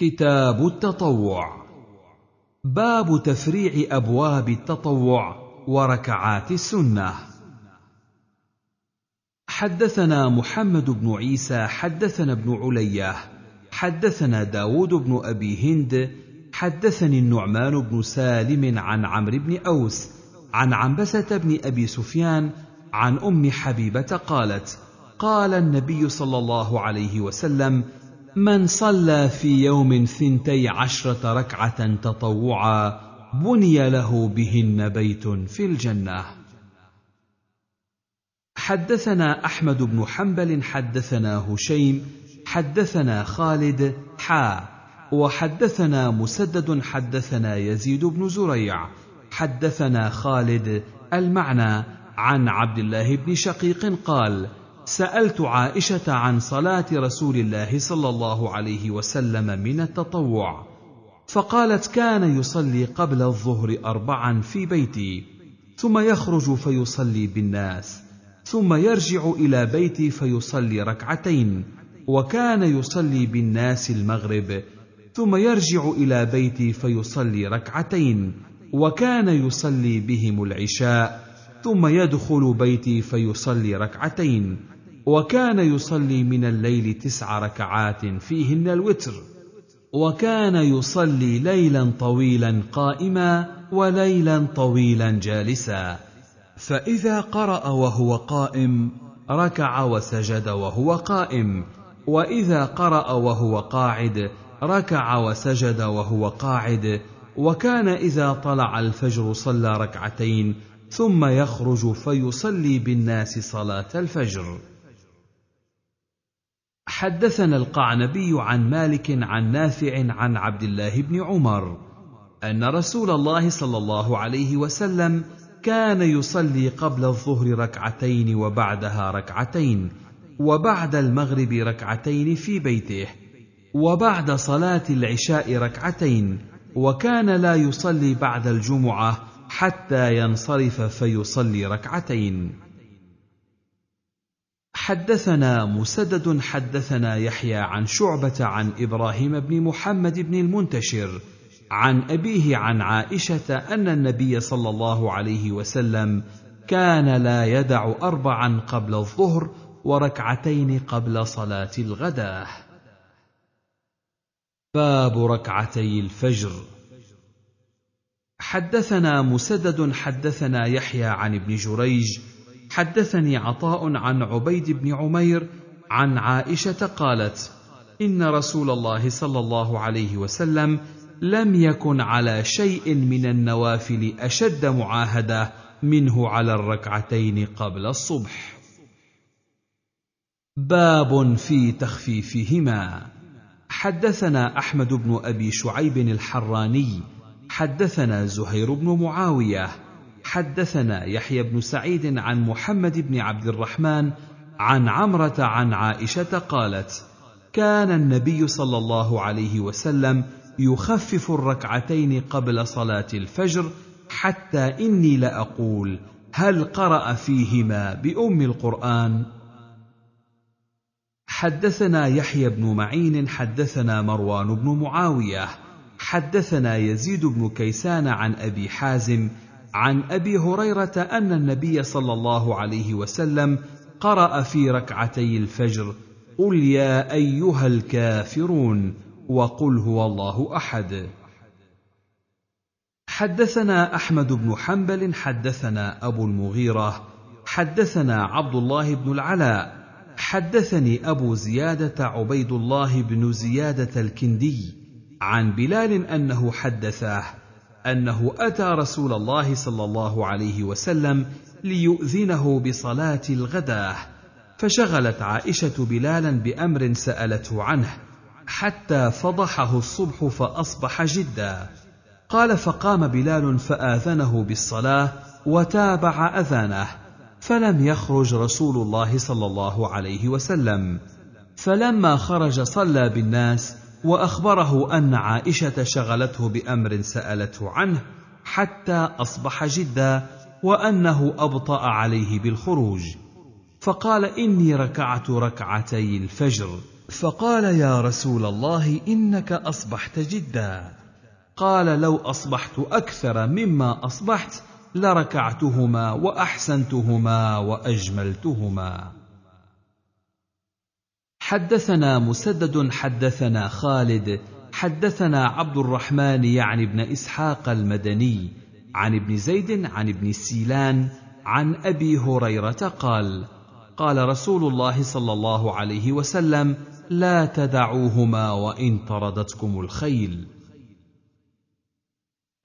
كتاب التطوع باب تفريع ابواب التطوع وركعات السنه حدثنا محمد بن عيسى حدثنا ابن علياه حدثنا داود بن ابي هند حدثني النعمان بن سالم عن عمرو بن اوس عن عنبسه بن ابي سفيان عن ام حبيبه قالت قال النبي صلى الله عليه وسلم من صلى في يوم ثنتي عشرة ركعة تطوعا بني له بهن بيت في الجنة. حدثنا أحمد بن حنبل حدثنا هشيم حدثنا خالد حا وحدثنا مسدد حدثنا يزيد بن زريع حدثنا خالد المعنى عن عبد الله بن شقيق قال: سالت عائشه عن صلاه رسول الله صلى الله عليه وسلم من التطوع فقالت كان يصلي قبل الظهر اربعا في بيتي ثم يخرج فيصلي بالناس ثم يرجع الى بيتي فيصلي ركعتين وكان يصلي بالناس المغرب ثم يرجع الى بيتي فيصلي ركعتين وكان يصلي بهم العشاء ثم يدخل بيتي فيصلي ركعتين وكان يصلي من الليل تسع ركعات فيهن الوتر وكان يصلي ليلا طويلا قائما وليلا طويلا جالسا فاذا قرا وهو قائم ركع وسجد وهو قائم واذا قرا وهو قاعد ركع وسجد وهو قاعد وكان اذا طلع الفجر صلى ركعتين ثم يخرج فيصلي بالناس صلاه الفجر حدثنا القعنبي عن مالك عن نافع عن عبد الله بن عمر ان رسول الله صلى الله عليه وسلم كان يصلي قبل الظهر ركعتين وبعدها ركعتين وبعد المغرب ركعتين في بيته وبعد صلاه العشاء ركعتين وكان لا يصلي بعد الجمعه حتى ينصرف فيصلي ركعتين حدثنا مسدد حدثنا يحيى عن شعبه عن ابراهيم بن محمد بن المنتشر عن ابيه عن عائشه ان النبي صلى الله عليه وسلم كان لا يدع اربعا قبل الظهر وركعتين قبل صلاه الغداه باب ركعتي الفجر حدثنا مسدد حدثنا يحيى عن ابن جريج حدثني عطاء عن عبيد بن عمير عن عائشه قالت ان رسول الله صلى الله عليه وسلم لم يكن على شيء من النوافل اشد معاهده منه على الركعتين قبل الصبح باب في تخفيفهما حدثنا احمد بن ابي شعيب الحراني حدثنا زهير بن معاويه حدثنا يحيى بن سعيد عن محمد بن عبد الرحمن عن عمره عن عائشه قالت كان النبي صلى الله عليه وسلم يخفف الركعتين قبل صلاه الفجر حتى اني لاقول هل قرا فيهما بام القران حدثنا يحيى بن معين حدثنا مروان بن معاويه حدثنا يزيد بن كيسان عن ابي حازم عن ابي هريره ان النبي صلى الله عليه وسلم قرا في ركعتي الفجر قل يا ايها الكافرون وقل هو الله احد حدثنا احمد بن حنبل حدثنا ابو المغيره حدثنا عبد الله بن العلاء حدثني ابو زياده عبيد الله بن زياده الكندي عن بلال انه حدثاه انه اتى رسول الله صلى الله عليه وسلم ليؤذنه بصلاه الغداه فشغلت عائشه بلالا بامر سالته عنه حتى فضحه الصبح فاصبح جدا قال فقام بلال فاذنه بالصلاه وتابع اذانه فلم يخرج رسول الله صلى الله عليه وسلم فلما خرج صلى بالناس واخبره ان عائشه شغلته بامر سالته عنه حتى اصبح جدا وانه ابطا عليه بالخروج فقال اني ركعت ركعتي الفجر فقال يا رسول الله انك اصبحت جدا قال لو اصبحت اكثر مما اصبحت لركعتهما واحسنتهما واجملتهما حدثنا مسدد حدثنا خالد حدثنا عبد الرحمن يعني ابن اسحاق المدني عن ابن زيد عن ابن سيلان عن ابي هريره قال قال رسول الله صلى الله عليه وسلم لا تدعوهما وان طردتكم الخيل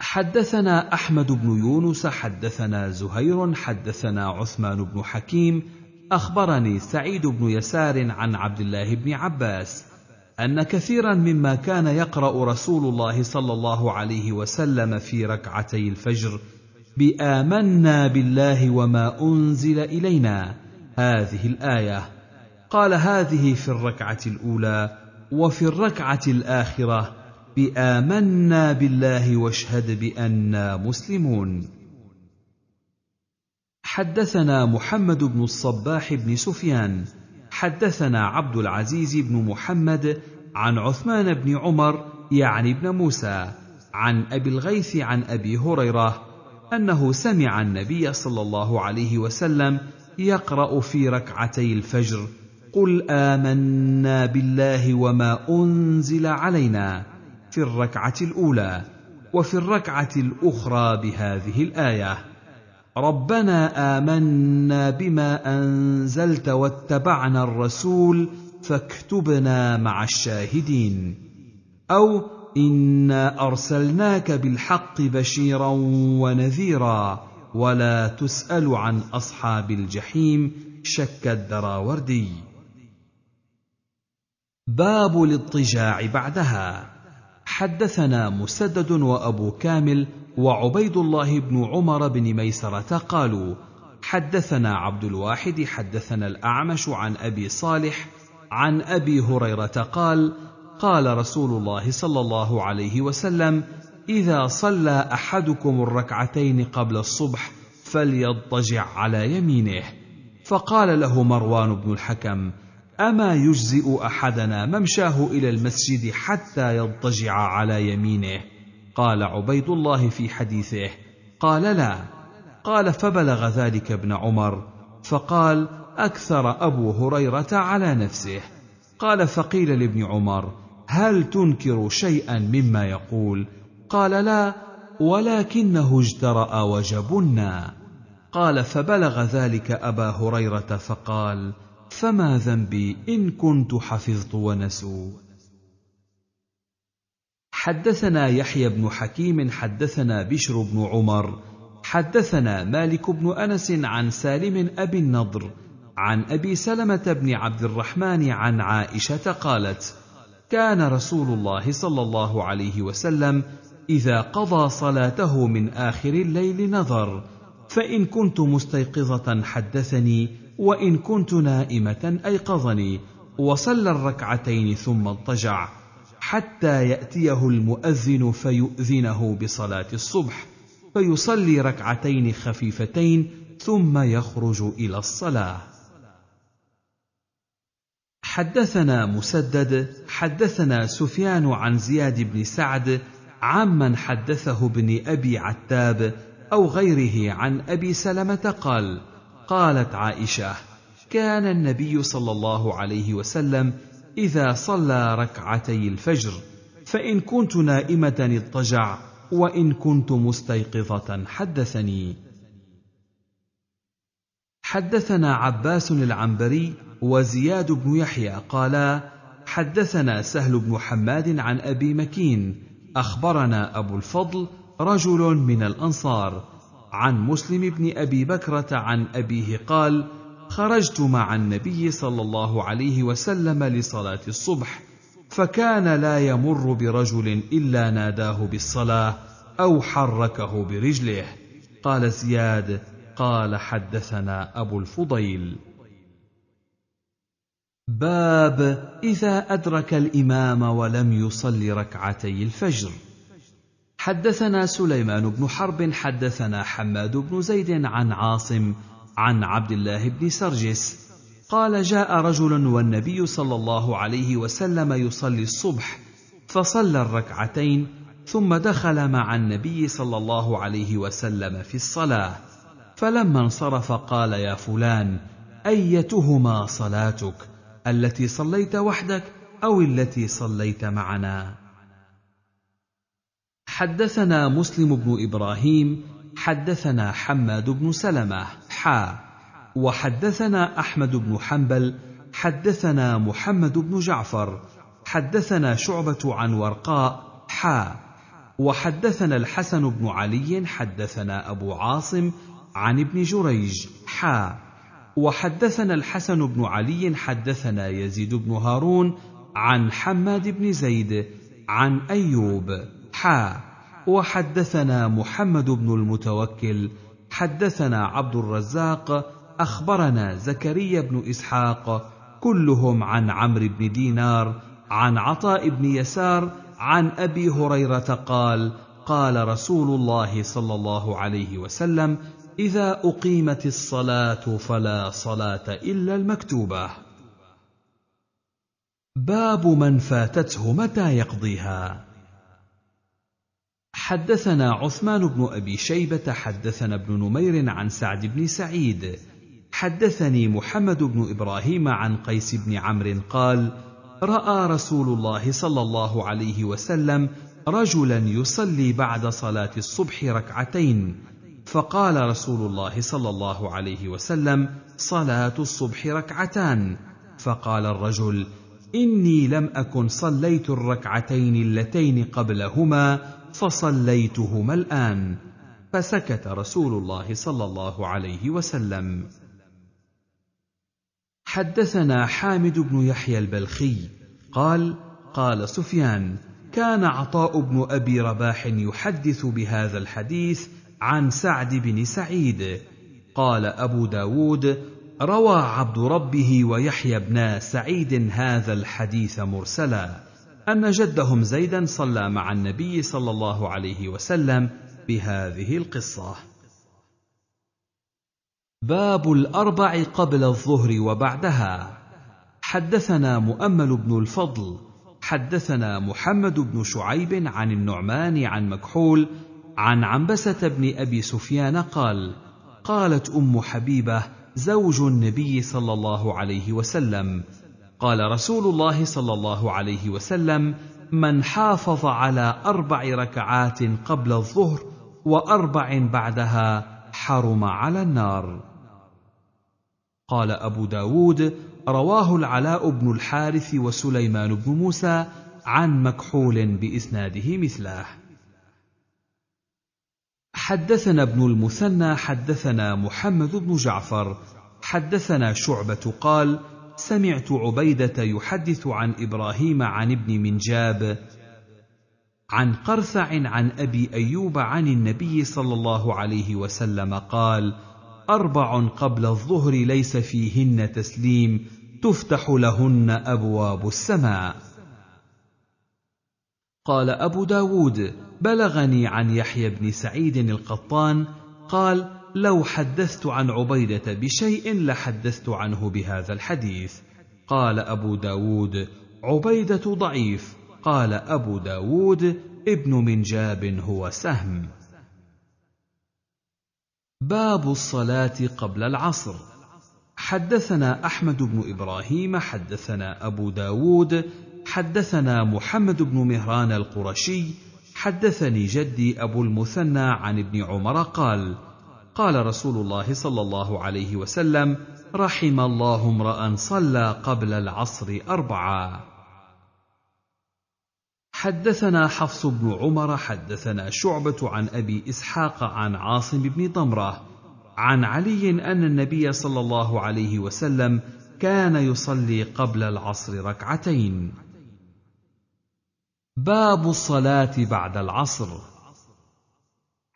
حدثنا احمد بن يونس حدثنا زهير حدثنا عثمان بن حكيم اخبرني سعيد بن يسار عن عبد الله بن عباس ان كثيرا مما كان يقرا رسول الله صلى الله عليه وسلم في ركعتي الفجر بامنا بالله وما انزل الينا هذه الايه قال هذه في الركعه الاولى وفي الركعه الاخره بامنا بالله واشهد بانا مسلمون حدثنا محمد بن الصباح بن سفيان حدثنا عبد العزيز بن محمد عن عثمان بن عمر يعني بن موسى عن ابي الغيث عن ابي هريره انه سمع النبي صلى الله عليه وسلم يقرا في ركعتي الفجر قل امنا بالله وما انزل علينا في الركعه الاولى وفي الركعه الاخرى بهذه الايه ربنا امنا بما انزلت واتبعنا الرسول فاكتبنا مع الشاهدين او انا ارسلناك بالحق بشيرا ونذيرا ولا تسال عن اصحاب الجحيم شك الدراوردي باب الاضطجاع بعدها حدثنا مسدد وابو كامل وعبيد الله بن عمر بن ميسرة قالوا: حدثنا عبد الواحد حدثنا الأعمش عن أبي صالح عن أبي هريرة قال: قال رسول الله صلى الله عليه وسلم: إذا صلى أحدكم الركعتين قبل الصبح فليضطجع على يمينه. فقال له مروان بن الحكم: أما يجزئ أحدنا ممشاه إلى المسجد حتى يضطجع على يمينه؟ قال عبيد الله في حديثه قال لا قال فبلغ ذلك ابن عمر فقال اكثر ابو هريره على نفسه قال فقيل لابن عمر هل تنكر شيئا مما يقول قال لا ولكنه اجترا وجبنا قال فبلغ ذلك ابا هريره فقال فما ذنبي ان كنت حفظت ونسوت حدثنا يحيى بن حكيم حدثنا بشر بن عمر حدثنا مالك بن انس عن سالم ابي النضر عن ابي سلمه بن عبد الرحمن عن عائشه قالت كان رسول الله صلى الله عليه وسلم اذا قضى صلاته من اخر الليل نظر فان كنت مستيقظه حدثني وان كنت نائمه ايقظني وصلى الركعتين ثم اضطجع حتى يأتيه المؤذن فيؤذنه بصلاة الصبح فيصلي ركعتين خفيفتين ثم يخرج إلى الصلاة. حدثنا مسدد حدثنا سفيان عن زياد بن سعد عمن حدثه ابن أبي عتاب أو غيره عن أبي سلمة قال: قالت عائشة: كان النبي صلى الله عليه وسلم اذا صلى ركعتي الفجر فان كنت نائمه اضطجع وان كنت مستيقظه حدثني حدثنا عباس العنبري وزياد بن يحيى قالا حدثنا سهل بن حماد عن ابي مكين اخبرنا ابو الفضل رجل من الانصار عن مسلم بن ابي بكره عن ابيه قال خرجت مع النبي صلى الله عليه وسلم لصلاه الصبح فكان لا يمر برجل الا ناداه بالصلاه او حركه برجله قال زياد قال حدثنا ابو الفضيل باب اذا ادرك الامام ولم يصل ركعتي الفجر حدثنا سليمان بن حرب حدثنا حماد بن زيد عن عاصم عن عبد الله بن سرجس قال جاء رجل والنبي صلى الله عليه وسلم يصلي الصبح فصلى الركعتين ثم دخل مع النبي صلى الله عليه وسلم في الصلاه فلما انصرف قال يا فلان ايتهما صلاتك التي صليت وحدك او التي صليت معنا حدثنا مسلم بن ابراهيم حدثنا حماد بن سلمه حا وحدثنا احمد بن حنبل حدثنا محمد بن جعفر حدثنا شعبه عن ورقاء حا وحدثنا الحسن بن علي حدثنا ابو عاصم عن ابن جريج حا وحدثنا الحسن بن علي حدثنا يزيد بن هارون عن حماد بن زيد عن ايوب حا وحدثنا محمد بن المتوكل حدثنا عبد الرزاق اخبرنا زكريا بن اسحاق كلهم عن عمرو بن دينار عن عطاء بن يسار عن ابي هريره قال قال رسول الله صلى الله عليه وسلم اذا اقيمت الصلاه فلا صلاه الا المكتوبه باب من فاتته متى يقضيها حدثنا عثمان بن ابي شيبه حدثنا ابن نمير عن سعد بن سعيد حدثني محمد بن ابراهيم عن قيس بن عمرو قال راى رسول الله صلى الله عليه وسلم رجلا يصلي بعد صلاه الصبح ركعتين فقال رسول الله صلى الله عليه وسلم صلاه الصبح ركعتان فقال الرجل اني لم اكن صليت الركعتين اللتين قبلهما فصليتهما الان فسكت رسول الله صلى الله عليه وسلم حدثنا حامد بن يحيى البلخي قال قال سفيان كان عطاء بن ابي رباح يحدث بهذا الحديث عن سعد بن سعيد قال ابو داود روى عبد ربه ويحيى بن سعيد هذا الحديث مرسلا ان جدهم زيدا صلى مع النبي صلى الله عليه وسلم بهذه القصه باب الاربع قبل الظهر وبعدها حدثنا مؤمل بن الفضل حدثنا محمد بن شعيب عن النعمان عن مكحول عن عنبسه بن ابي سفيان قال قالت ام حبيبه زوج النبي صلى الله عليه وسلم قال رسول الله صلى الله عليه وسلم من حافظ على اربع ركعات قبل الظهر واربع بعدها حرم على النار قال ابو داود رواه العلاء بن الحارث وسليمان بن موسى عن مكحول باسناده مثله حدثنا ابن المثنى حدثنا محمد بن جعفر حدثنا شعبه قال سمعت عبيده يحدث عن ابراهيم عن ابن منجاب عن قرثع عن ابي ايوب عن النبي صلى الله عليه وسلم قال اربع قبل الظهر ليس فيهن تسليم تفتح لهن ابواب السماء قال ابو داود بلغني عن يحيى بن سعيد القطان قال لو حدثت عن عبيدة بشيء لحدثت عنه بهذا الحديث قال أبو داود عبيدة ضعيف قال أبو داود ابن منجاب هو سهم باب الصلاة قبل العصر حدثنا أحمد بن إبراهيم حدثنا أبو داود حدثنا محمد بن مهران القرشي حدثني جدي أبو المثنى عن ابن عمر قال قال رسول الله صلى الله عليه وسلم رحم الله امرا صلى قبل العصر اربعا حدثنا حفص بن عمر حدثنا شعبه عن ابي اسحاق عن عاصم بن ضمره عن علي ان النبي صلى الله عليه وسلم كان يصلي قبل العصر ركعتين باب الصلاه بعد العصر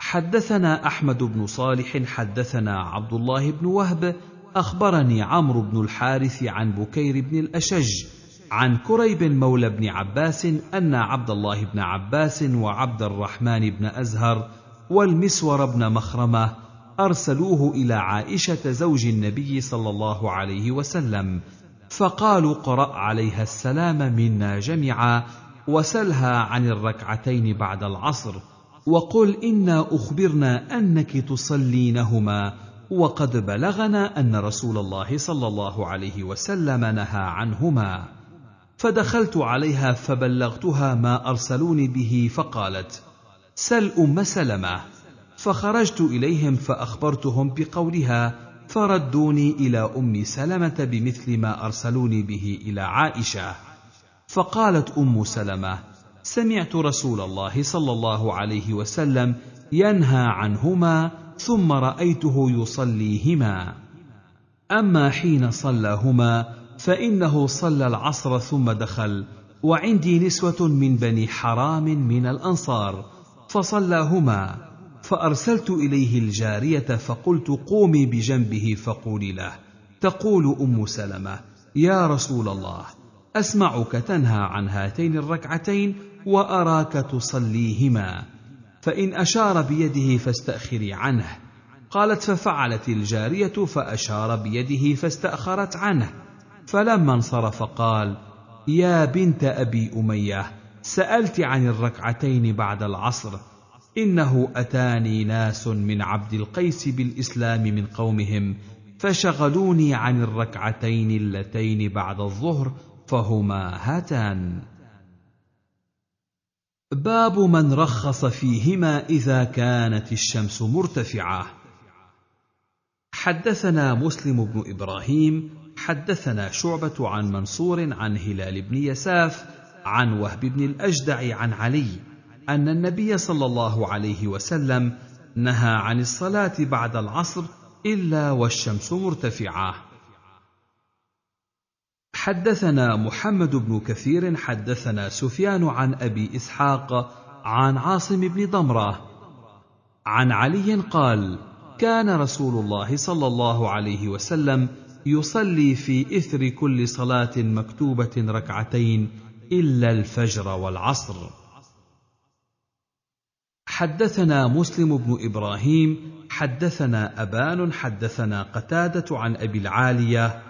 حدثنا احمد بن صالح حدثنا عبد الله بن وهب اخبرني عمرو بن الحارث عن بكير بن الاشج عن كريب مولى بن عباس ان عبد الله بن عباس وعبد الرحمن بن ازهر والمسور بن مخرمه ارسلوه الى عائشه زوج النبي صلى الله عليه وسلم فقالوا قرا عليها السلام منا جميعا وسلها عن الركعتين بعد العصر وقل انا اخبرنا انك تصلينهما وقد بلغنا ان رسول الله صلى الله عليه وسلم نهى عنهما فدخلت عليها فبلغتها ما ارسلوني به فقالت سل ام سلمه فخرجت اليهم فاخبرتهم بقولها فردوني الى ام سلمه بمثل ما ارسلوني به الى عائشه فقالت ام سلمه سمعت رسول الله صلى الله عليه وسلم ينهى عنهما ثم رايته يصليهما اما حين صلاهما فانه صلى العصر ثم دخل وعندي نسوه من بني حرام من الانصار فصلاهما فارسلت اليه الجاريه فقلت قومي بجنبه فقولي له تقول ام سلمه يا رسول الله اسمعك تنهى عن هاتين الركعتين واراك تصليهما فان اشار بيده فاستاخري عنه قالت ففعلت الجاريه فاشار بيده فاستاخرت عنه فلما انصرف قال يا بنت ابي اميه سالت عن الركعتين بعد العصر انه اتاني ناس من عبد القيس بالاسلام من قومهم فشغلوني عن الركعتين اللتين بعد الظهر فهما هاتان باب من رخص فيهما اذا كانت الشمس مرتفعه حدثنا مسلم بن ابراهيم حدثنا شعبه عن منصور عن هلال بن يساف عن وهب بن الاجدع عن علي ان النبي صلى الله عليه وسلم نهى عن الصلاه بعد العصر الا والشمس مرتفعه حدثنا محمد بن كثير حدثنا سفيان عن ابي اسحاق عن عاصم بن ضمره عن علي قال كان رسول الله صلى الله عليه وسلم يصلي في اثر كل صلاه مكتوبه ركعتين الا الفجر والعصر حدثنا مسلم بن ابراهيم حدثنا ابان حدثنا قتاده عن ابي العاليه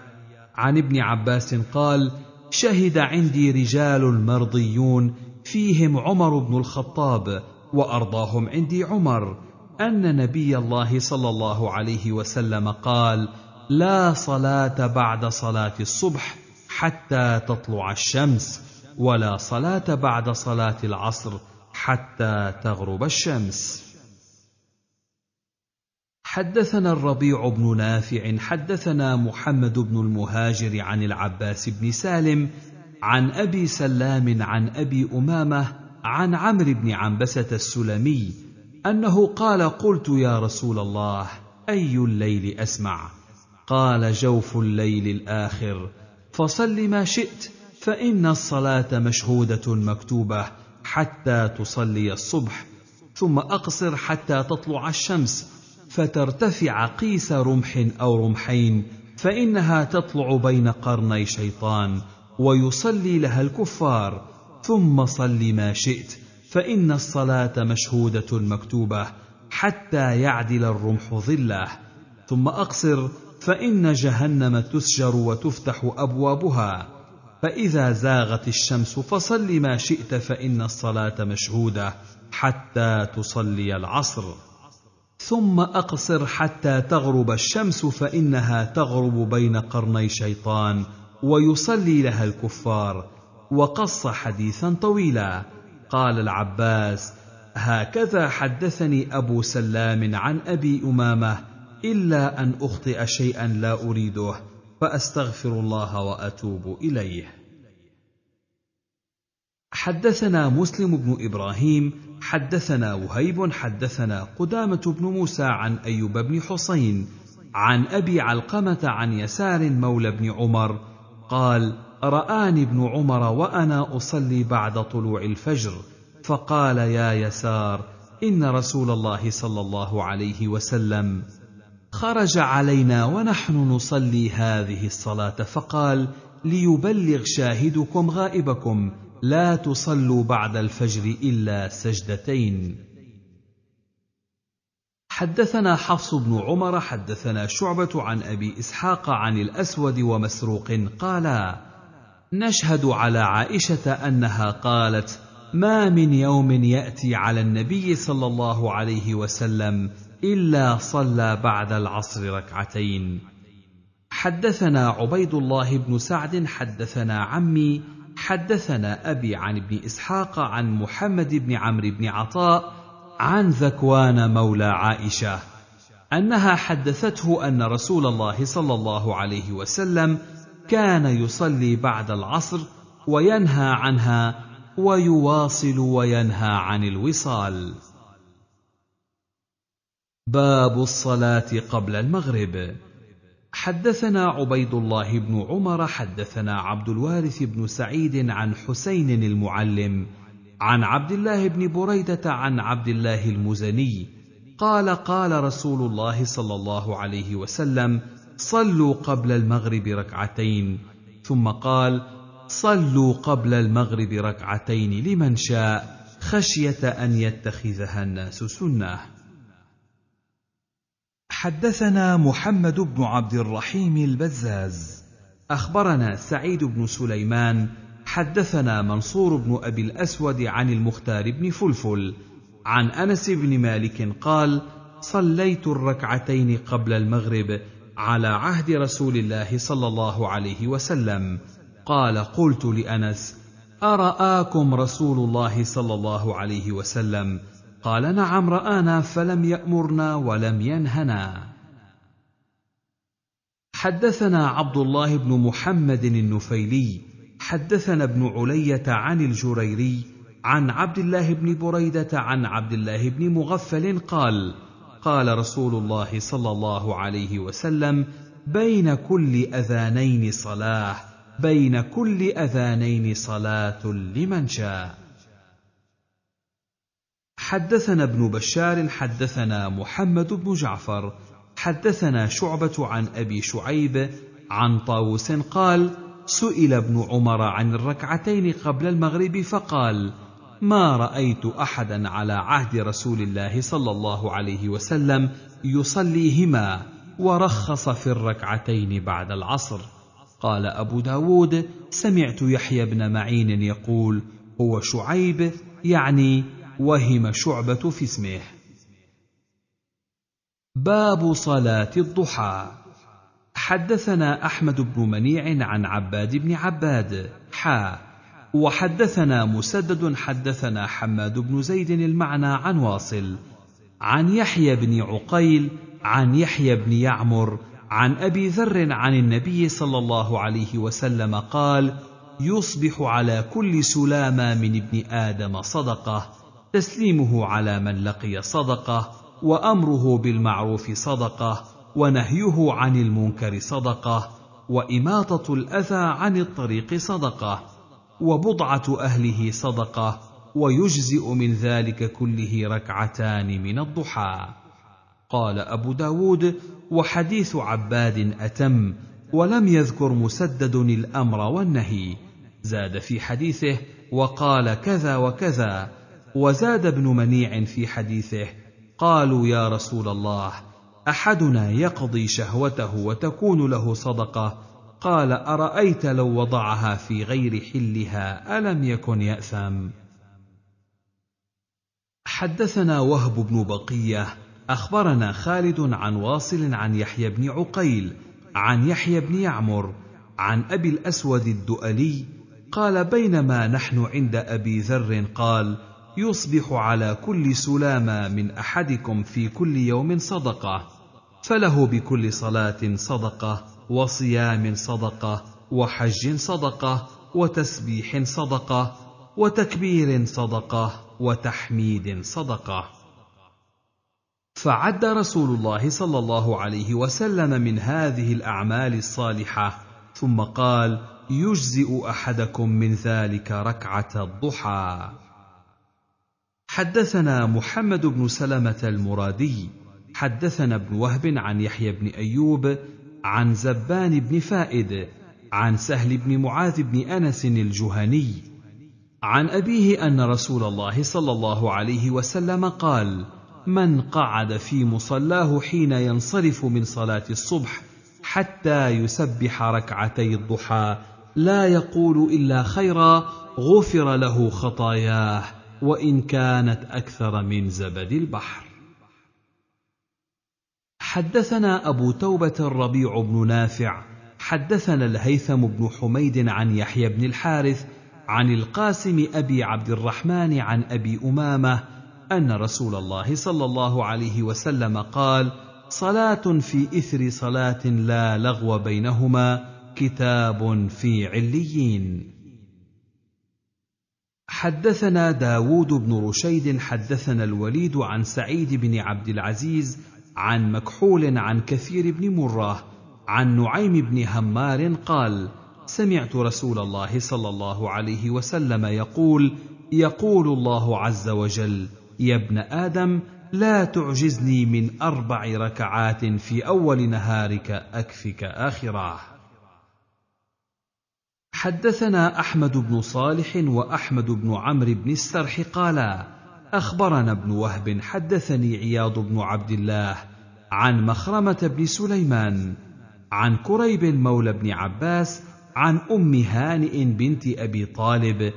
عن ابن عباس قال شهد عندي رجال مرضيون فيهم عمر بن الخطاب وارضاهم عندي عمر ان نبي الله صلى الله عليه وسلم قال لا صلاه بعد صلاه الصبح حتى تطلع الشمس ولا صلاه بعد صلاه العصر حتى تغرب الشمس حدثنا الربيع بن نافع حدثنا محمد بن المهاجر عن العباس بن سالم عن ابي سلام عن ابي امامه عن عمرو بن عنبسه السلمي انه قال قلت يا رسول الله اي الليل اسمع قال جوف الليل الاخر فصل ما شئت فان الصلاه مشهوده مكتوبه حتى تصلي الصبح ثم اقصر حتى تطلع الشمس فترتفع قيس رمح او رمحين فانها تطلع بين قرني شيطان ويصلي لها الكفار ثم صل ما شئت فان الصلاه مشهوده مكتوبه حتى يعدل الرمح ظله ثم اقصر فان جهنم تسجر وتفتح ابوابها فاذا زاغت الشمس فصل ما شئت فان الصلاه مشهوده حتى تصلي العصر ثم اقصر حتى تغرب الشمس فانها تغرب بين قرني شيطان ويصلي لها الكفار وقص حديثا طويلا قال العباس هكذا حدثني ابو سلام عن ابي امامه الا ان اخطئ شيئا لا اريده فاستغفر الله واتوب اليه حدثنا مسلم بن ابراهيم حدثنا وهيب حدثنا قدامه بن موسى عن ايوب بن حصين عن ابي علقمه عن يسار مولى بن عمر قال رآني ابن عمر وأنا أصلي بعد طلوع الفجر فقال يا يسار إن رسول الله صلى الله عليه وسلم خرج علينا ونحن نصلي هذه الصلاة فقال ليبلغ شاهدكم غائبكم لا تصلوا بعد الفجر الا سجدتين حدثنا حفص بن عمر حدثنا شعبه عن ابي اسحاق عن الاسود ومسروق قالا نشهد على عائشه انها قالت ما من يوم ياتي على النبي صلى الله عليه وسلم الا صلى بعد العصر ركعتين حدثنا عبيد الله بن سعد حدثنا عمي حدثنا أبي عن ابن إسحاق عن محمد بن عمرو بن عطاء عن ذكوان مولى عائشة أنها حدثته أن رسول الله صلى الله عليه وسلم كان يصلي بعد العصر وينهى عنها ويواصل وينهى عن الوصال باب الصلاه قبل المغرب حدثنا عبيد الله بن عمر حدثنا عبد الوارث بن سعيد عن حسين المعلم عن عبد الله بن بريده عن عبد الله المزني قال قال رسول الله صلى الله عليه وسلم صلوا قبل المغرب ركعتين ثم قال صلوا قبل المغرب ركعتين لمن شاء خشيه ان يتخذها الناس سنه حدثنا محمد بن عبد الرحيم البزاز اخبرنا سعيد بن سليمان حدثنا منصور بن ابي الاسود عن المختار بن فلفل عن انس بن مالك قال صليت الركعتين قبل المغرب على عهد رسول الله صلى الله عليه وسلم قال قلت لانس اراكم رسول الله صلى الله عليه وسلم قال نعم رانا فلم يامرنا ولم ينهنا حدثنا عبد الله بن محمد النفيلي حدثنا ابن عليه عن الجريري عن عبد الله بن بريده عن عبد الله بن مغفل قال قال رسول الله صلى الله عليه وسلم بين كل اذانين صلاه بين كل اذانين صلاه لمن شاء حدثنا ابن بشار حدثنا محمد بن جعفر حدثنا شعبة عن أبي شعيب عن طاووس قال: سئل ابن عمر عن الركعتين قبل المغرب فقال: ما رأيت أحدا على عهد رسول الله صلى الله عليه وسلم يصليهما ورخص في الركعتين بعد العصر. قال أبو داود: سمعت يحيى بن معين يقول: هو شعيب يعني وهم شعبة في اسمه باب صلاة الضحى حدثنا أحمد بن منيع عن عباد بن عباد حا وحدثنا مسدد حدثنا حماد بن زيد المعنى عن واصل عن يحيى بن عقيل عن يحيى بن يعمر عن ابي ذر عن النبي صلى الله عليه وسلم قال يصبح على كل سلامه من ابن ادم صدقه تسليمه على من لقي صدقه وامره بالمعروف صدقه ونهيه عن المنكر صدقه واماطه الاذى عن الطريق صدقه وبضعه اهله صدقه ويجزئ من ذلك كله ركعتان من الضحى قال ابو داود وحديث عباد اتم ولم يذكر مسدد الامر والنهي زاد في حديثه وقال كذا وكذا وزاد ابن منيع في حديثه قالوا يا رسول الله احدنا يقضي شهوته وتكون له صدقه قال ارايت لو وضعها في غير حلها الم يكن ياثم حدثنا وهب بن بقيه اخبرنا خالد عن واصل عن يحيى بن عقيل عن يحيى بن يعمر عن ابي الاسود الدؤلي قال بينما نحن عند ابي ذر قال يصبح على كل سلامة من أحدكم في كل يوم صدقة فله بكل صلاة صدقة وصيام صدقة وحج صدقة وتسبيح صدقة وتكبير صدقة وتحميد صدقة فعد رسول الله صلى الله عليه وسلم من هذه الأعمال الصالحة ثم قال يجزئ أحدكم من ذلك ركعة الضحى حدثنا محمد بن سلمه المرادي حدثنا ابن وهب عن يحيى بن ايوب عن زبان بن فائد عن سهل بن معاذ بن انس الجهني عن ابيه ان رسول الله صلى الله عليه وسلم قال من قعد في مصلاه حين ينصرف من صلاه الصبح حتى يسبح ركعتي الضحى لا يقول الا خيرا غفر له خطاياه وان كانت اكثر من زبد البحر حدثنا ابو توبه الربيع بن نافع حدثنا الهيثم بن حميد عن يحيى بن الحارث عن القاسم ابي عبد الرحمن عن ابي امامه ان رسول الله صلى الله عليه وسلم قال صلاه في اثر صلاه لا لغو بينهما كتاب في عليين حدثنا داود بن رشيد حدثنا الوليد عن سعيد بن عبد العزيز عن مكحول عن كثير بن مراه عن نعيم بن همار قال سمعت رسول الله صلى الله عليه وسلم يقول يقول الله عز وجل يا ابن ادم لا تعجزني من اربع ركعات في اول نهارك اكفك اخراه حدثنا احمد بن صالح واحمد بن عمرو بن السرح قالا اخبرنا ابن وهب حدثني عياض بن عبد الله عن مخرمه بن سليمان عن كريب مولى بن عباس عن ام هانئ بنت ابي طالب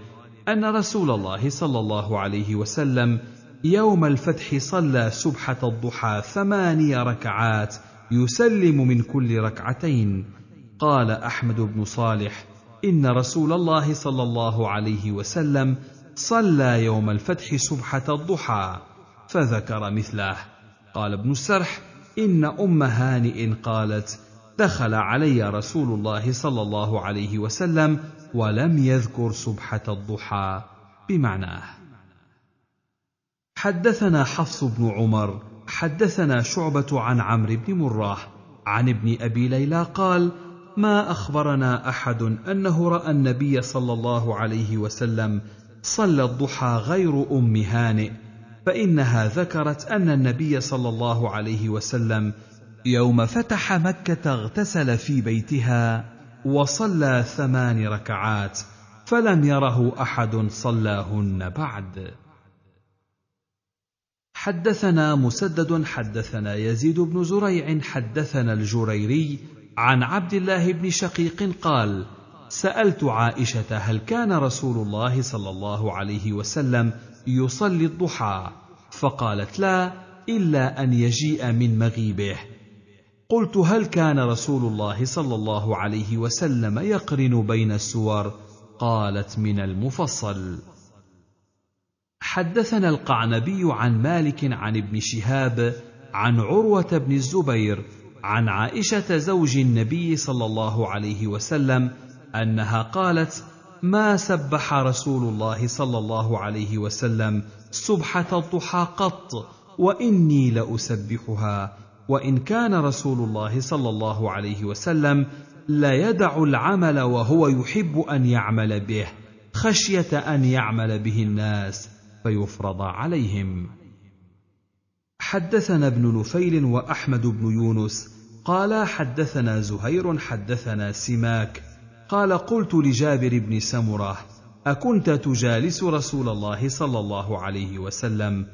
ان رسول الله صلى الله عليه وسلم يوم الفتح صلى سبحه الضحى ثماني ركعات يسلم من كل ركعتين قال احمد بن صالح ان رسول الله صلى الله عليه وسلم صلى يوم الفتح سبحه الضحى فذكر مثله قال ابن السرح ان ام هانئ قالت دخل علي رسول الله صلى الله عليه وسلم ولم يذكر سبحه الضحى بمعناه حدثنا حفص بن عمر حدثنا شعبه عن عمرو بن مراه عن ابن ابي ليلى قال ما اخبرنا احد انه راى النبي صلى الله عليه وسلم صلى الضحى غير ام هانئ فانها ذكرت ان النبي صلى الله عليه وسلم يوم فتح مكه اغتسل في بيتها وصلى ثمان ركعات فلم يره احد صلاهن بعد حدثنا مسدد حدثنا يزيد بن زريع حدثنا الجريري عن عبد الله بن شقيق قال سالت عائشه هل كان رسول الله صلى الله عليه وسلم يصلي الضحى فقالت لا الا ان يجيء من مغيبه قلت هل كان رسول الله صلى الله عليه وسلم يقرن بين السور قالت من المفصل حدثنا القعنبي عن مالك عن ابن شهاب عن عروه بن الزبير عن عائشه زوج النبي صلى الله عليه وسلم انها قالت ما سبح رسول الله صلى الله عليه وسلم سبحه الضحى قط واني لاسبحها وان كان رسول الله صلى الله عليه وسلم لا يدع العمل وهو يحب ان يعمل به خشيه ان يعمل به الناس فيفرض عليهم حدثنا ابن نفيل واحمد بن يونس قال حدثنا زهير حدثنا سماك قال قلت لجابر بن سمره اكنت تجالس رسول الله صلى الله عليه وسلم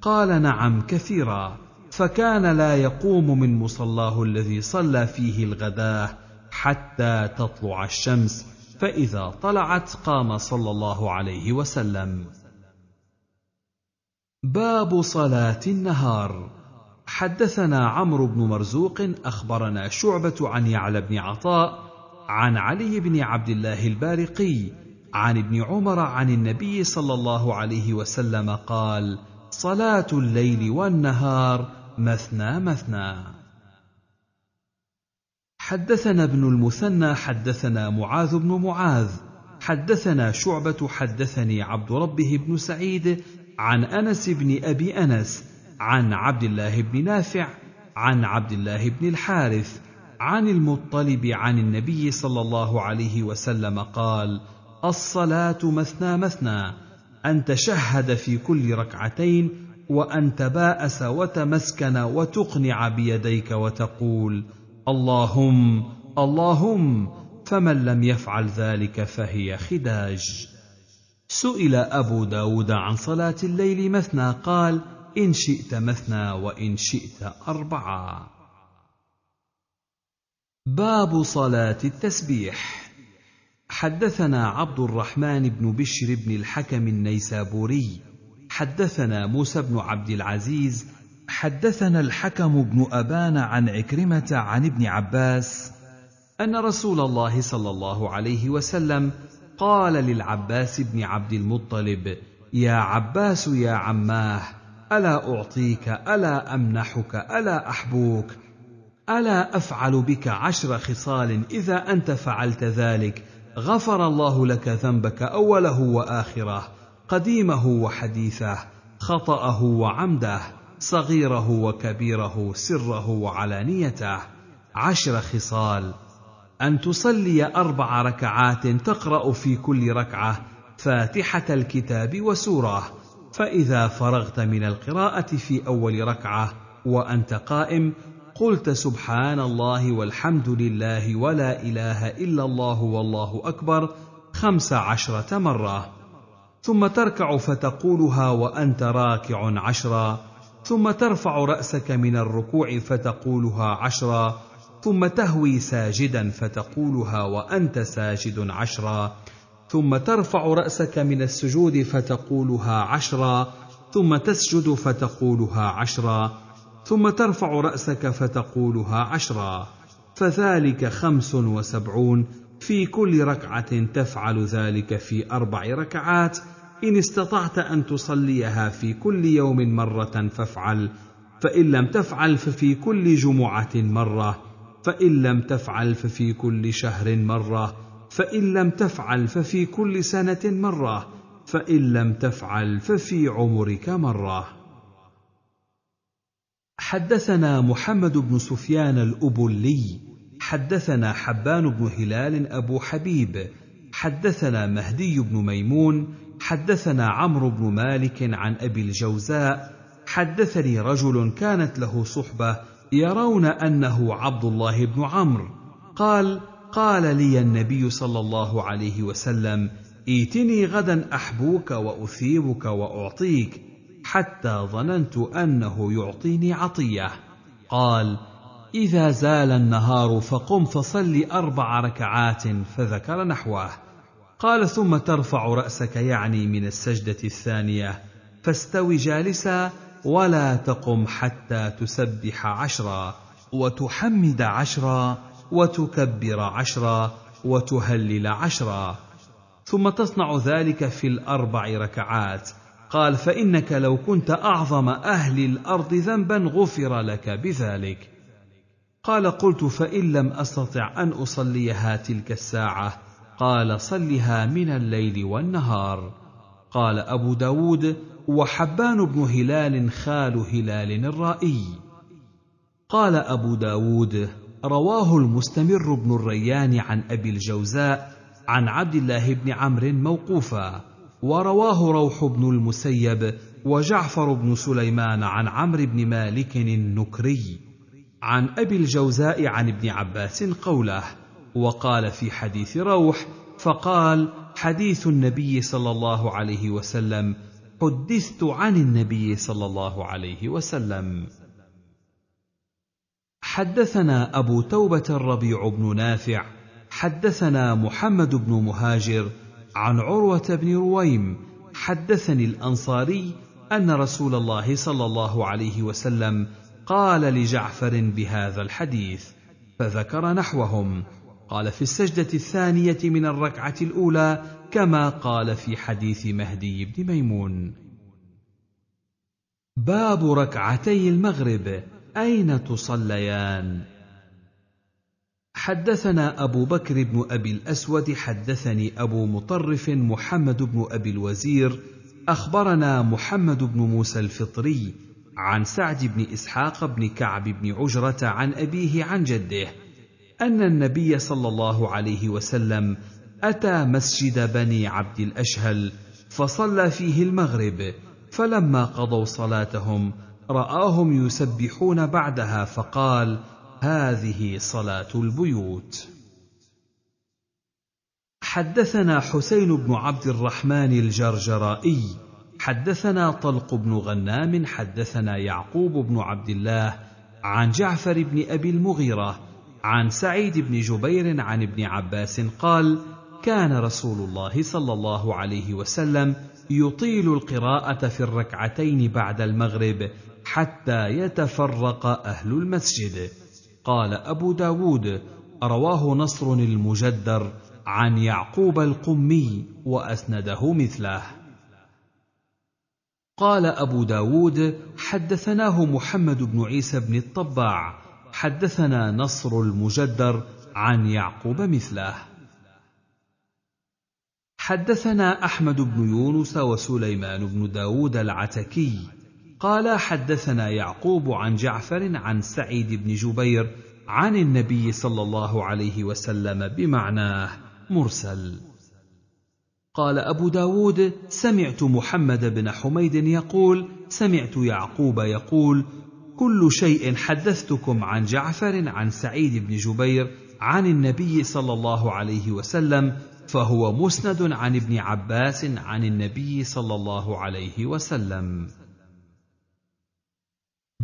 قال نعم كثيرا فكان لا يقوم من مصلاه الذي صلى فيه الغداه حتى تطلع الشمس فاذا طلعت قام صلى الله عليه وسلم باب صلاه النهار حدثنا عمرو بن مرزوق اخبرنا شعبه عن يعلى بن عطاء عن علي بن عبد الله البارقي عن ابن عمر عن النبي صلى الله عليه وسلم قال صلاه الليل والنهار مثنى مثنى حدثنا ابن المثنى حدثنا معاذ بن معاذ حدثنا شعبه حدثني عبد ربه بن سعيد عن انس بن ابي انس عن عبد الله بن نافع عن عبد الله بن الحارث عن المطلب عن النبي صلى الله عليه وسلم قال الصلاه مثنى مثنى ان تشهد في كل ركعتين وان تباس وتمسكن وتقنع بيديك وتقول اللهم اللهم فمن لم يفعل ذلك فهي خداج سئل ابو داود عن صلاه الليل مثنى قال إن شئت مثنى وإن شئت أربعة. باب صلاة التسبيح حدثنا عبد الرحمن بن بشر بن الحكم النيسابوري حدثنا موسى بن عبد العزيز حدثنا الحكم بن أبان عن عكرمة عن ابن عباس أن رسول الله صلى الله عليه وسلم قال للعباس بن عبد المطلب: يا عباس يا عماه الا اعطيك الا امنحك الا احبوك الا افعل بك عشر خصال اذا انت فعلت ذلك غفر الله لك ذنبك اوله واخره قديمه وحديثه خطاه وعمده صغيره وكبيره سره وعلانيته عشر خصال ان تصلي اربع ركعات تقرا في كل ركعه فاتحه الكتاب وسوره فإذا فرغت من القراءة في أول ركعة وأنت قائم قلت سبحان الله والحمد لله ولا إله إلا الله والله أكبر خمس عشرة مرة ثم تركع فتقولها وأنت راكع عشرة ثم ترفع رأسك من الركوع فتقولها عشرة ثم تهوي ساجدا فتقولها وأنت ساجد عشرة ثم ترفع راسك من السجود فتقولها عشرا ثم تسجد فتقولها عشرا ثم ترفع راسك فتقولها عشرا فذلك خمس وسبعون في كل ركعه تفعل ذلك في اربع ركعات ان استطعت ان تصليها في كل يوم مره فافعل فان لم تفعل ففي كل جمعه مره فان لم تفعل ففي كل شهر مره فان لم تفعل ففي كل سنه مره فان لم تفعل ففي عمرك مره حدثنا محمد بن سفيان الابلي حدثنا حبان بن هلال ابو حبيب حدثنا مهدي بن ميمون حدثنا عمرو بن مالك عن ابي الجوزاء حدثني رجل كانت له صحبه يرون انه عبد الله بن عمرو قال قال لي النبي صلى الله عليه وسلم ائتني غدا احبوك واثيبك واعطيك حتى ظننت انه يعطيني عطيه قال اذا زال النهار فقم فصل اربع ركعات فذكر نحوه قال ثم ترفع راسك يعني من السجده الثانيه فاستو جالسا ولا تقم حتى تسبح عشرا وتحمد عشرا وتكبر عشرا وتهلل عشرا ثم تصنع ذلك في الاربع ركعات قال فانك لو كنت اعظم اهل الارض ذنبا غفر لك بذلك قال قلت فان لم استطع ان اصليها تلك الساعه قال صلها من الليل والنهار قال ابو داود وحبان بن هلال خال هلال الرائي قال ابو داود رواه المستمر بن الريان عن أبي الجوزاء عن عبد الله بن عمرو موقوفا ورواه روح بن المسيب وجعفر بن سليمان عن عمرو بن مالك النكري عن أبي الجوزاء عن ابن عباس قوله وقال في حديث روح فقال حديث النبي صلى الله عليه وسلم حدثت عن النبي صلى الله عليه وسلم حدثنا ابو توبه الربيع بن نافع حدثنا محمد بن مهاجر عن عروه بن رويم حدثني الانصاري ان رسول الله صلى الله عليه وسلم قال لجعفر بهذا الحديث فذكر نحوهم قال في السجده الثانيه من الركعه الاولى كما قال في حديث مهدي بن ميمون باب ركعتي المغرب اين تصليان حدثنا ابو بكر بن ابي الاسود حدثني ابو مطرف محمد بن ابي الوزير اخبرنا محمد بن موسى الفطري عن سعد بن اسحاق بن كعب بن عجره عن ابيه عن جده ان النبي صلى الله عليه وسلم اتى مسجد بني عبد الاشهل فصلى فيه المغرب فلما قضوا صلاتهم راهم يسبحون بعدها فقال هذه صلاه البيوت حدثنا حسين بن عبد الرحمن الجرجرائي حدثنا طلق بن غنام حدثنا يعقوب بن عبد الله عن جعفر بن ابي المغيره عن سعيد بن جبير عن ابن عباس قال كان رسول الله صلى الله عليه وسلم يطيل القراءه في الركعتين بعد المغرب حتى يتفرق أهل المسجد قال أبو داود رواه نصر المجدر عن يعقوب القمي وأسنده مثله قال أبو داود حدثناه محمد بن عيسى بن الطباع حدثنا نصر المجدر عن يعقوب مثله حدثنا أحمد بن يونس وسليمان بن داود العتكي قال حدثنا يعقوب عن جعفر عن سعيد بن جبير عن النبي صلى الله عليه وسلم بمعناه مرسل قال ابو داود سمعت محمد بن حميد يقول سمعت يعقوب يقول كل شيء حدثتكم عن جعفر عن سعيد بن جبير عن النبي صلى الله عليه وسلم فهو مسند عن ابن عباس عن النبي صلى الله عليه وسلم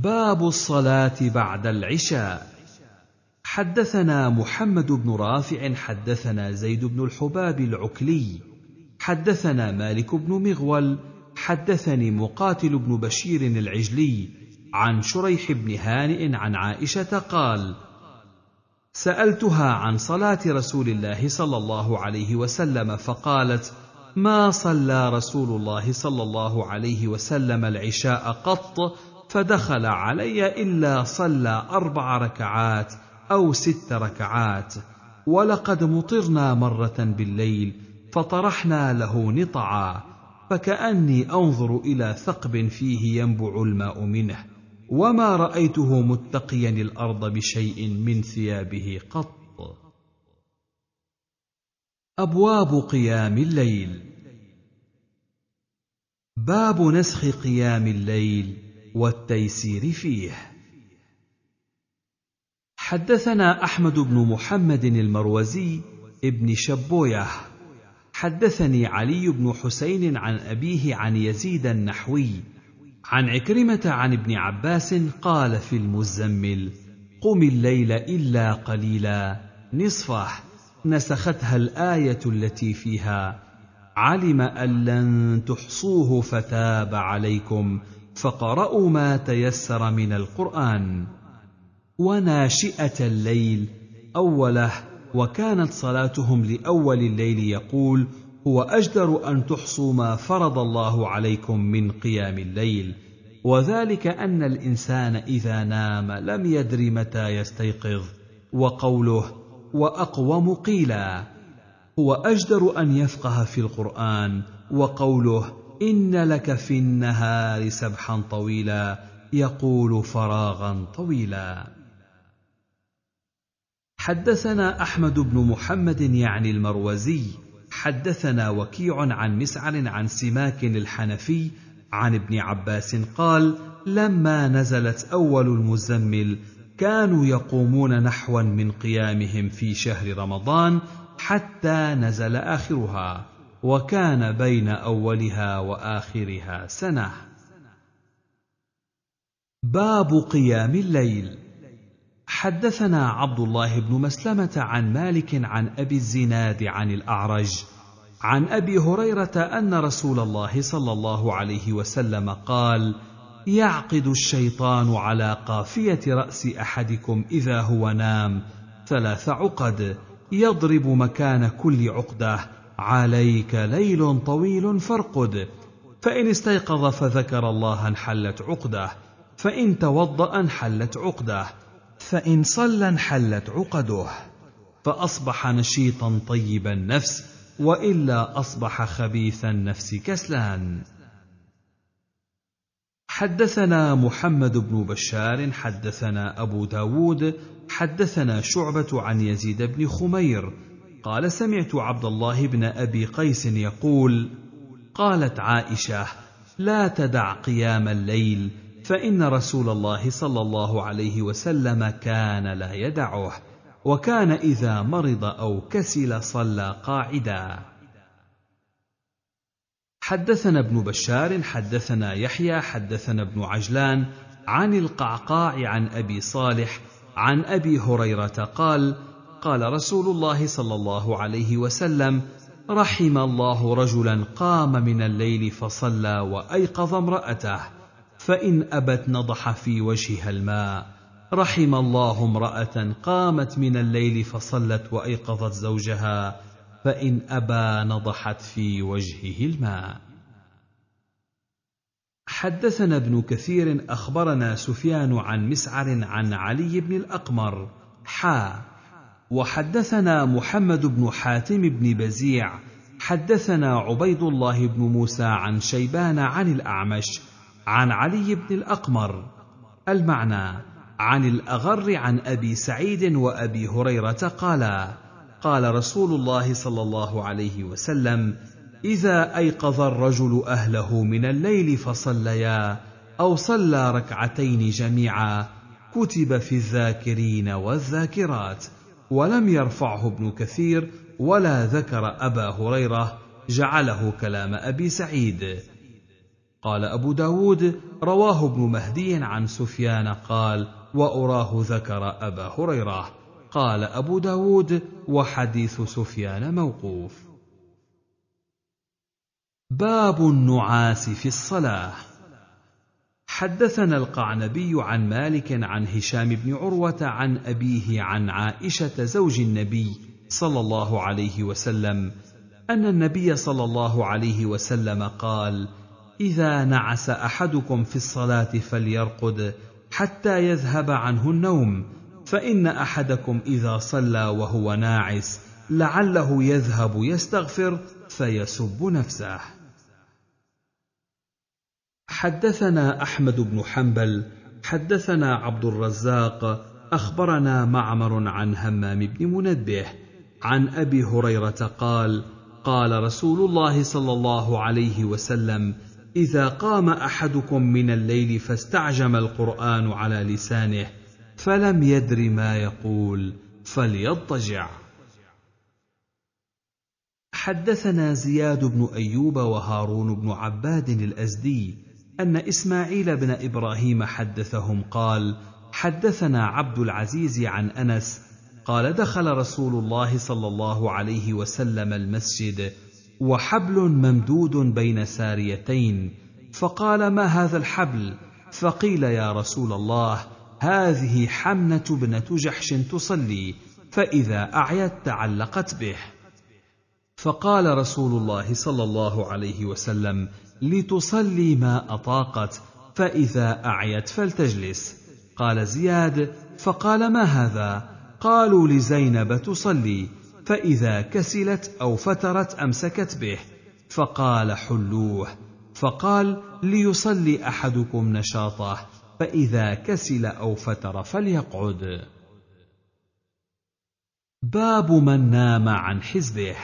باب الصلاة بعد العشاء حدثنا محمد بن رافع حدثنا زيد بن الحباب العكلي حدثنا مالك بن مغول حدثني مقاتل بن بشير العجلي عن شريح بن هانئ عن عائشة قال: سألتها عن صلاة رسول الله صلى الله عليه وسلم فقالت: ما صلى رسول الله صلى الله عليه وسلم العشاء قط فدخل علي الا صلى اربع ركعات او ست ركعات ولقد مطرنا مره بالليل فطرحنا له نطعا فكاني انظر الى ثقب فيه ينبع الماء منه وما رايته متقيا الارض بشيء من ثيابه قط ابواب قيام الليل باب نسخ قيام الليل والتيسير فيه حدثنا احمد بن محمد المروزي ابن شبويه حدثني علي بن حسين عن ابيه عن يزيد النحوي عن عكرمه عن ابن عباس قال في المزمل قم الليل الا قليلا نصفه نسختها الايه التي فيها علم ان لن تحصوه فتاب عليكم فقرأوا ما تيسر من القرآن وناشئة الليل أوله وكانت صلاتهم لأول الليل يقول هو أجدر أن تحصوا ما فرض الله عليكم من قيام الليل وذلك أن الإنسان إذا نام لم يدر متى يستيقظ وقوله وأقوم قيلا هو أجدر أن يفقه في القرآن وقوله ان لك في النهار سبحا طويلا يقول فراغا طويلا حدثنا احمد بن محمد يعني المروزي حدثنا وكيع عن مسعر عن سماك الحنفي عن ابن عباس قال لما نزلت اول المزمل كانوا يقومون نحوا من قيامهم في شهر رمضان حتى نزل اخرها وكان بين اولها واخرها سنه باب قيام الليل حدثنا عبد الله بن مسلمه عن مالك عن ابي الزناد عن الاعرج عن ابي هريره ان رسول الله صلى الله عليه وسلم قال يعقد الشيطان على قافيه راس احدكم اذا هو نام ثلاث عقد يضرب مكان كل عقده عليك ليل طويل فارقد فان استيقظ فذكر الله انحلت عقده فان توضا انحلت عقده فان صلى انحلت عقده فاصبح نشيطا طيب النفس والا اصبح خبيث النفس كسلان حدثنا محمد بن بشار حدثنا ابو داود حدثنا شعبه عن يزيد بن خمير قال سمعت عبد الله بن ابي قيس يقول قالت عائشه لا تدع قيام الليل فان رسول الله صلى الله عليه وسلم كان لا يدعه وكان اذا مرض او كسل صلى قاعدا حدثنا ابن بشار حدثنا يحيى حدثنا ابن عجلان عن القعقاع عن ابي صالح عن ابي هريره قال قال رسول الله صلى الله عليه وسلم رحم الله رجلا قام من الليل فصلى وايقظ امراته فان ابت نضح في وجهها الماء رحم الله امراه قامت من الليل فصلت وايقظت زوجها فان ابى نضحت في وجهه الماء حدثنا ابن كثير اخبرنا سفيان عن مسعر عن علي بن الاقمر حا وحدثنا محمد بن حاتم بن بزيع حدثنا عبيد الله بن موسى عن شيبان عن الاعمش عن علي بن الاقمر المعنى عن الاغر عن ابي سعيد وابي هريره قالا قال رسول الله صلى الله عليه وسلم اذا ايقظ الرجل اهله من الليل فصليا او صلى ركعتين جميعا كتب في الذاكرين والذاكرات ولم يرفعه ابن كثير ولا ذكر أبا هريرة جعله كلام أبي سعيد قال أبو داود رواه ابن مهدي عن سفيان قال وأراه ذكر أبا هريرة قال أبو داود وحديث سفيان موقوف باب النعاس في الصلاه حدثنا القعنبي عن مالك عن هشام بن عروه عن ابيه عن عائشه زوج النبي صلى الله عليه وسلم ان النبي صلى الله عليه وسلم قال اذا نعس احدكم في الصلاه فليرقد حتى يذهب عنه النوم فان احدكم اذا صلى وهو ناعس لعله يذهب يستغفر فيسب نفسه حدثنا احمد بن حنبل حدثنا عبد الرزاق اخبرنا معمر عن همام بن منبه عن ابي هريره قال قال رسول الله صلى الله عليه وسلم اذا قام احدكم من الليل فاستعجم القران على لسانه فلم يدر ما يقول فليضطجع حدثنا زياد بن ايوب وهارون بن عباد الازدي ان اسماعيل بن ابراهيم حدثهم قال حدثنا عبد العزيز عن انس قال دخل رسول الله صلى الله عليه وسلم المسجد وحبل ممدود بين ساريتين فقال ما هذا الحبل فقيل يا رسول الله هذه حمنه بنه جحش تصلي فاذا اعيت تعلقت به فقال رسول الله صلى الله عليه وسلم لتصلي ما أطاقت فإذا أعيت فلتجلس قال زياد فقال ما هذا قالوا لزينب تصلي فإذا كسلت أو فترت أمسكت به فقال حلوه فقال ليصلي أحدكم نشاطه فإذا كسل أو فتر فليقعد باب من نام عن حزبه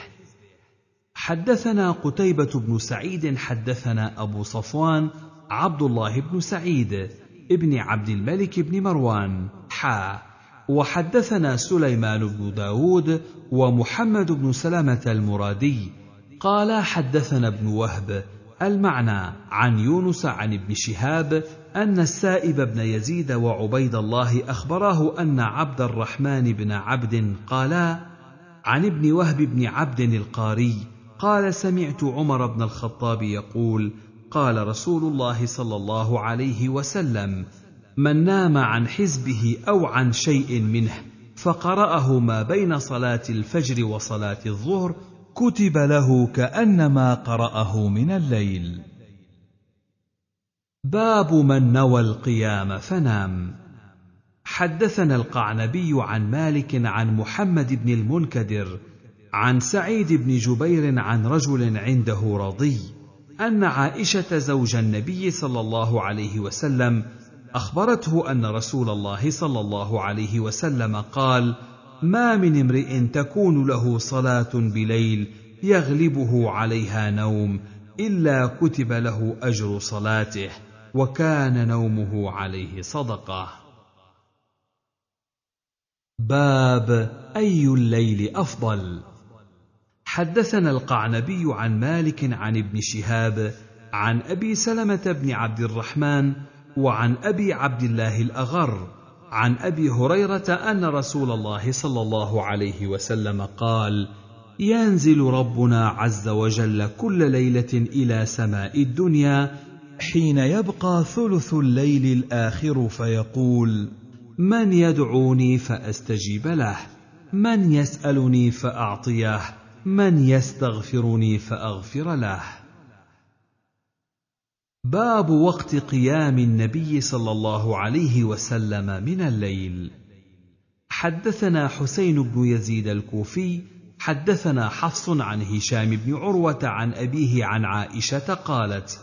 حدثنا قتيبة بن سعيد حدثنا أبو صفوان عبد الله بن سعيد ابن عبد الملك بن مروان حا وحدثنا سليمان بن داود ومحمد بن سلامة المرادي قال حدثنا ابن وهب المعنى عن يونس عن ابن شهاب أن السائب بن يزيد وعبيد الله أخبراه أن عبد الرحمن بن عبد قالا عن ابن وهب بن عبد القاري قال سمعت عمر بن الخطاب يقول قال رسول الله صلى الله عليه وسلم من نام عن حزبه او عن شيء منه فقراه ما بين صلاه الفجر وصلاه الظهر كتب له كانما قراه من الليل باب من نوى القيام فنام حدثنا القعنبي عن مالك عن محمد بن المنكدر عن سعيد بن جبير عن رجل عنده رضي ان عائشه زوج النبي صلى الله عليه وسلم اخبرته ان رسول الله صلى الله عليه وسلم قال ما من امرئ تكون له صلاه بليل يغلبه عليها نوم الا كتب له اجر صلاته وكان نومه عليه صدقه باب اي الليل افضل حدثنا القعنبي عن مالك عن ابن شهاب عن ابي سلمه بن عبد الرحمن وعن ابي عبد الله الاغر عن ابي هريره ان رسول الله صلى الله عليه وسلم قال ينزل ربنا عز وجل كل ليله الى سماء الدنيا حين يبقى ثلث الليل الاخر فيقول من يدعوني فاستجيب له من يسالني فاعطيه من يستغفرني فاغفر له باب وقت قيام النبي صلى الله عليه وسلم من الليل حدثنا حسين بن يزيد الكوفي حدثنا حفص عن هشام بن عروه عن ابيه عن عائشه قالت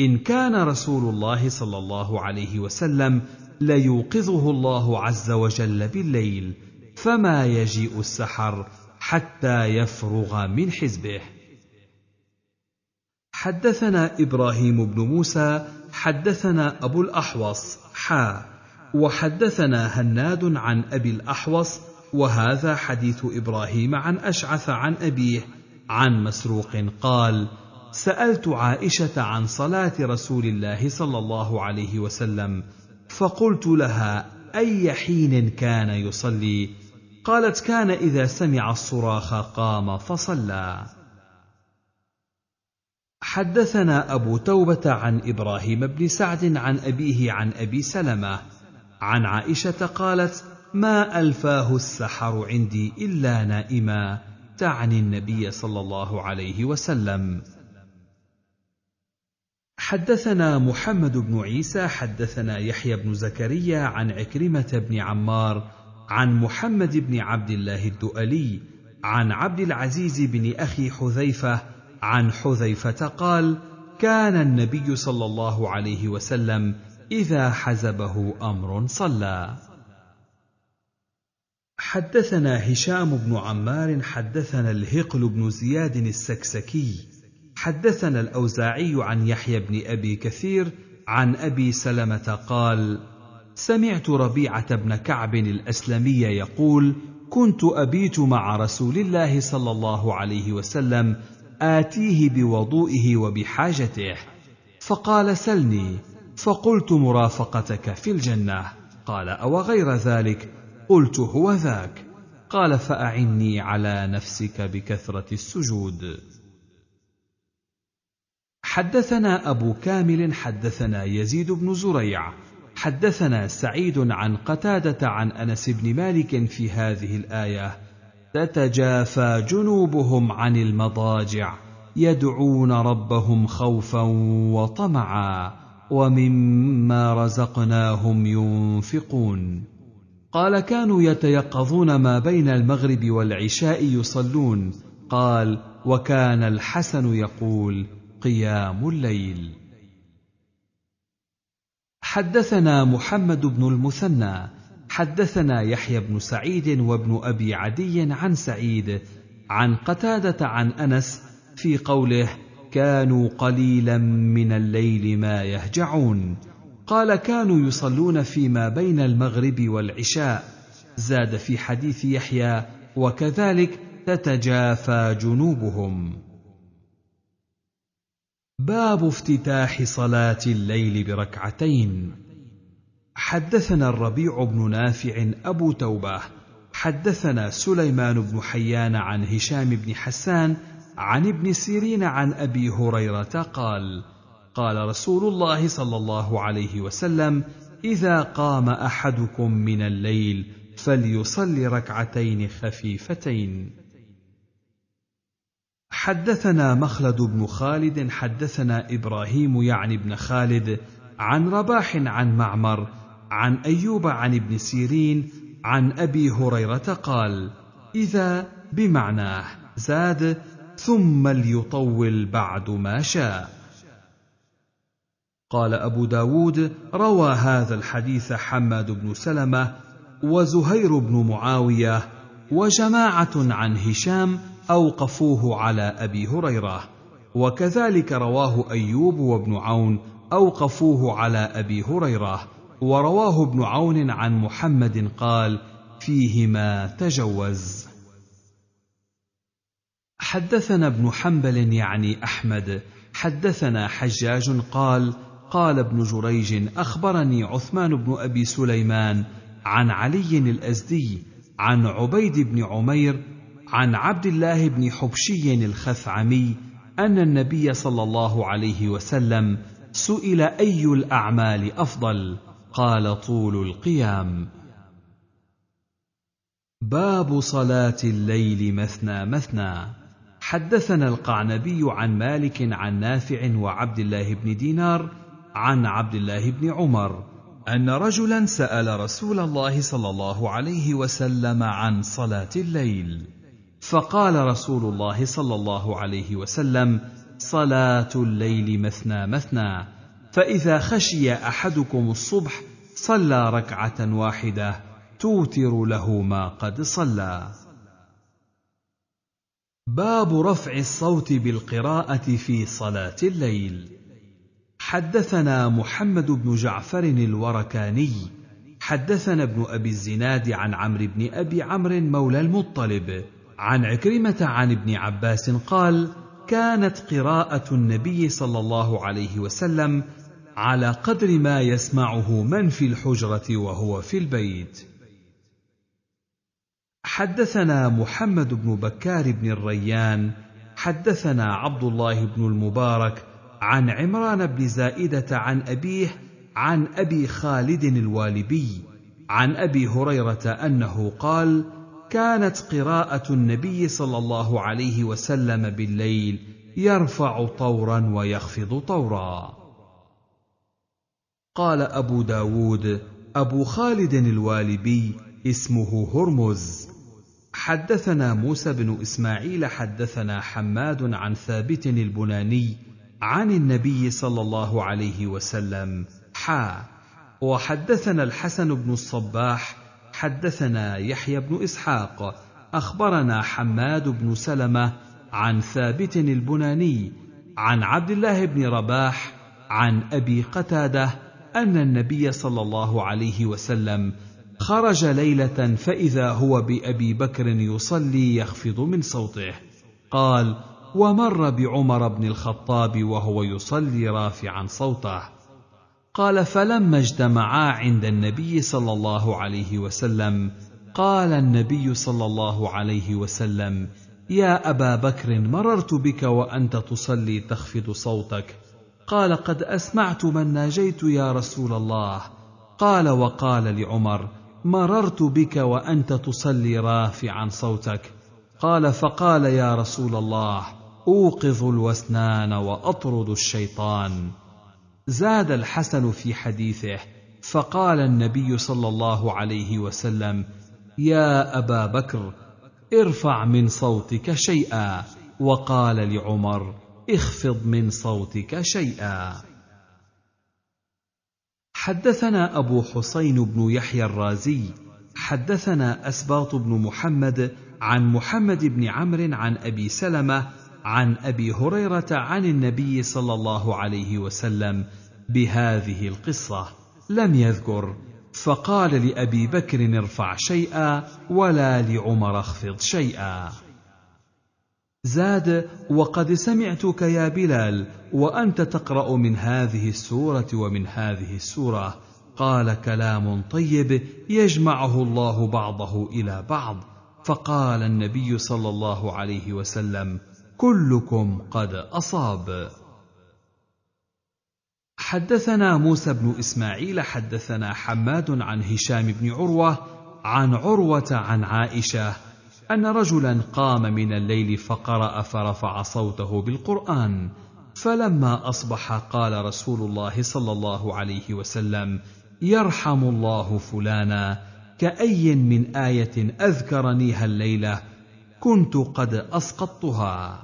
ان كان رسول الله صلى الله عليه وسلم ليوقظه الله عز وجل بالليل فما يجيء السحر حتى يفرغ من حزبه حدثنا ابراهيم بن موسى حدثنا ابو الاحوص حا وحدثنا هناد عن ابي الاحوص وهذا حديث ابراهيم عن اشعث عن ابيه عن مسروق قال سالت عائشه عن صلاه رسول الله صلى الله عليه وسلم فقلت لها اي حين كان يصلي قالت كان اذا سمع الصراخ قام فصلى حدثنا ابو توبه عن ابراهيم بن سعد عن ابيه عن ابي سلمه عن عائشه قالت ما الفاه السحر عندي الا نائما تعني النبي صلى الله عليه وسلم حدثنا محمد بن عيسى حدثنا يحيى بن زكريا عن عكرمه بن عمار عن محمد بن عبد الله الدؤلي عن عبد العزيز بن اخي حذيفه عن حذيفه قال كان النبي صلى الله عليه وسلم اذا حزبه امر صلى حدثنا هشام بن عمار حدثنا الهقل بن زياد السكسكي حدثنا الاوزاعي عن يحيى بن ابي كثير عن ابي سلمه قال سمعت ربيعه بن كعب الاسلمي يقول كنت ابيت مع رسول الله صلى الله عليه وسلم اتيه بوضوئه وبحاجته فقال سلني فقلت مرافقتك في الجنه قال او غير ذلك قلت هو ذاك قال فاعني على نفسك بكثره السجود حدثنا ابو كامل حدثنا يزيد بن زريع حدثنا سعيد عن قتاده عن انس بن مالك في هذه الايه تتجافى جنوبهم عن المضاجع يدعون ربهم خوفا وطمعا ومما رزقناهم ينفقون قال كانوا يتيقظون ما بين المغرب والعشاء يصلون قال وكان الحسن يقول قيام الليل حدثنا محمد بن المثنى حدثنا يحيى بن سعيد وابن ابي عدي عن سعيد عن قتاده عن انس في قوله كانوا قليلا من الليل ما يهجعون قال كانوا يصلون فيما بين المغرب والعشاء زاد في حديث يحيى وكذلك تتجافى جنوبهم باب افتتاح صلاه الليل بركعتين حدثنا الربيع بن نافع ابو توبه حدثنا سليمان بن حيان عن هشام بن حسان عن ابن سيرين عن ابي هريره قال قال رسول الله صلى الله عليه وسلم اذا قام احدكم من الليل فليصلي ركعتين خفيفتين حدثنا مخلد بن خالد حدثنا ابراهيم يعني بن خالد عن رباح عن معمر عن ايوب عن ابن سيرين عن ابي هريره قال اذا بمعناه زاد ثم ليطول بعد ما شاء قال ابو داود روى هذا الحديث حماد بن سلمه وزهير بن معاويه وجماعه عن هشام اوقفوه على ابي هريره وكذلك رواه ايوب وابن عون اوقفوه على ابي هريره ورواه ابن عون عن محمد قال فيهما تجوز حدثنا ابن حنبل يعني احمد حدثنا حجاج قال قال ابن جريج اخبرني عثمان بن ابي سليمان عن علي الازدي عن عبيد بن عمير عن عبد الله بن حبشي الخثعمي ان النبي صلى الله عليه وسلم سئل اي الاعمال افضل قال طول القيام باب صلاه الليل مثنى مثنى حدثنا القعنبي عن مالك عن نافع وعبد الله بن دينار عن عبد الله بن عمر ان رجلا سال رسول الله صلى الله عليه وسلم عن صلاه الليل فقال رسول الله صلى الله عليه وسلم صلاه الليل مثنى مثنى فاذا خشي احدكم الصبح صلى ركعه واحده توتر له ما قد صلى باب رفع الصوت بالقراءه في صلاه الليل حدثنا محمد بن جعفر الوركاني حدثنا ابن ابي الزناد عن عمرو بن ابي عمرو مولى المطلب عن عكرمه عن ابن عباس قال كانت قراءه النبي صلى الله عليه وسلم على قدر ما يسمعه من في الحجره وهو في البيت حدثنا محمد بن بكار بن الريان حدثنا عبد الله بن المبارك عن عمران بن زائده عن ابيه عن ابي خالد الوالبي عن ابي هريره انه قال كانت قراءه النبي صلى الله عليه وسلم بالليل يرفع طورا ويخفض طورا قال ابو داود ابو خالد الوالبي اسمه هرمز حدثنا موسى بن اسماعيل حدثنا حماد عن ثابت البناني عن النبي صلى الله عليه وسلم حا وحدثنا الحسن بن الصباح حدثنا يحيى بن اسحاق اخبرنا حماد بن سلمه عن ثابت البناني عن عبد الله بن رباح عن ابي قتاده ان النبي صلى الله عليه وسلم خرج ليله فاذا هو بابي بكر يصلي يخفض من صوته قال ومر بعمر بن الخطاب وهو يصلي رافعا صوته قال فلما اجتمعا عند النبي صلى الله عليه وسلم قال النبي صلى الله عليه وسلم يا ابا بكر مررت بك وانت تصلي تخفض صوتك قال قد اسمعت من ناجيت يا رسول الله قال وقال لعمر مررت بك وانت تصلي رافعا صوتك قال فقال يا رسول الله اوقظ الوسنان واطرد الشيطان زاد الحسن في حديثه فقال النبي صلى الله عليه وسلم يا ابا بكر ارفع من صوتك شيئا وقال لعمر اخفض من صوتك شيئا حدثنا ابو حسين بن يحيى الرازي حدثنا اسباط بن محمد عن محمد بن عمرو عن ابي سلمه عن ابي هريره عن النبي صلى الله عليه وسلم بهذه القصه لم يذكر فقال لابي بكر ارفع شيئا ولا لعمر اخفض شيئا زاد وقد سمعتك يا بلال وانت تقرا من هذه السوره ومن هذه السوره قال كلام طيب يجمعه الله بعضه الى بعض فقال النبي صلى الله عليه وسلم كلكم قد اصاب حدثنا موسى بن اسماعيل حدثنا حماد عن هشام بن عروه عن عروه عن عائشه ان رجلا قام من الليل فقرا فرفع صوته بالقران فلما اصبح قال رسول الله صلى الله عليه وسلم يرحم الله فلانا كأي من آية أذكرنيها الليلة كنت قد أسقطتها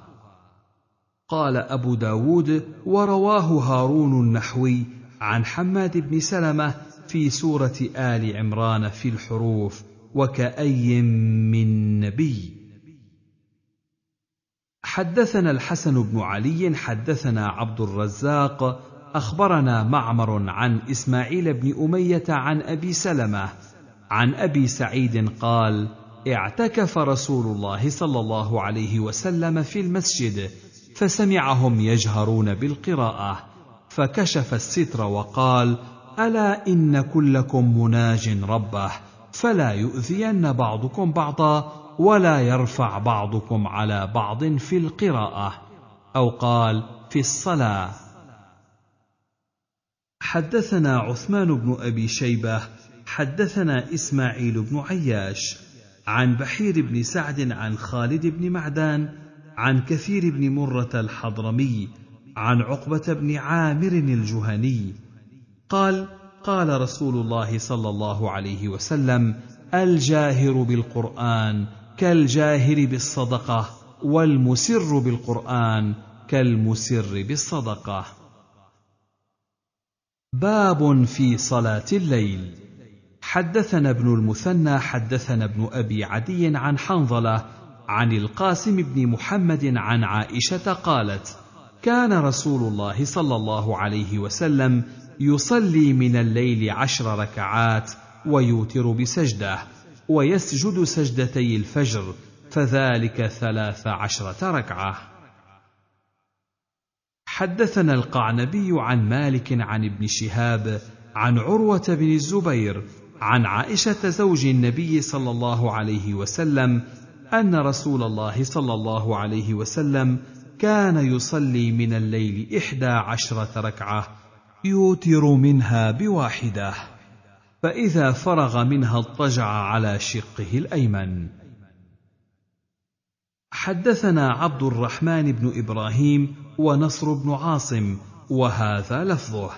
قال أبو داود ورواه هارون النحوي عن حماد بن سلمة في سورة آل عمران في الحروف وكأي من نبي حدثنا الحسن بن علي حدثنا عبد الرزاق أخبرنا معمر عن إسماعيل بن أمية عن أبي سلمة عن أبي سعيد قال اعتكف رسول الله صلى الله عليه وسلم في المسجد فسمعهم يجهرون بالقراءه فكشف الستر وقال الا ان كلكم مناج ربه فلا يؤذين بعضكم بعضا ولا يرفع بعضكم على بعض في القراءه او قال في الصلاه حدثنا عثمان بن ابي شيبه حدثنا اسماعيل بن عياش عن بحير بن سعد عن خالد بن معدان عن كثير بن مرة الحضرمي عن عقبة بن عامر الجهني قال قال رسول الله صلى الله عليه وسلم الجاهر بالقرآن كالجاهر بالصدقة والمسر بالقرآن كالمسر بالصدقة باب في صلاة الليل حدثنا ابن المثنى حدثنا ابن أبي عدي عن حنظلة عن القاسم بن محمد عن عائشه قالت كان رسول الله صلى الله عليه وسلم يصلي من الليل عشر ركعات ويوتر بسجده ويسجد سجدتي الفجر فذلك ثلاث عشره ركعه حدثنا القعنبي عن مالك عن ابن شهاب عن عروه بن الزبير عن عائشه زوج النبي صلى الله عليه وسلم ان رسول الله صلى الله عليه وسلم كان يصلي من الليل احدى عشره ركعه يوتر منها بواحده فاذا فرغ منها اضطجع على شقه الايمن حدثنا عبد الرحمن بن ابراهيم ونصر بن عاصم وهذا لفظه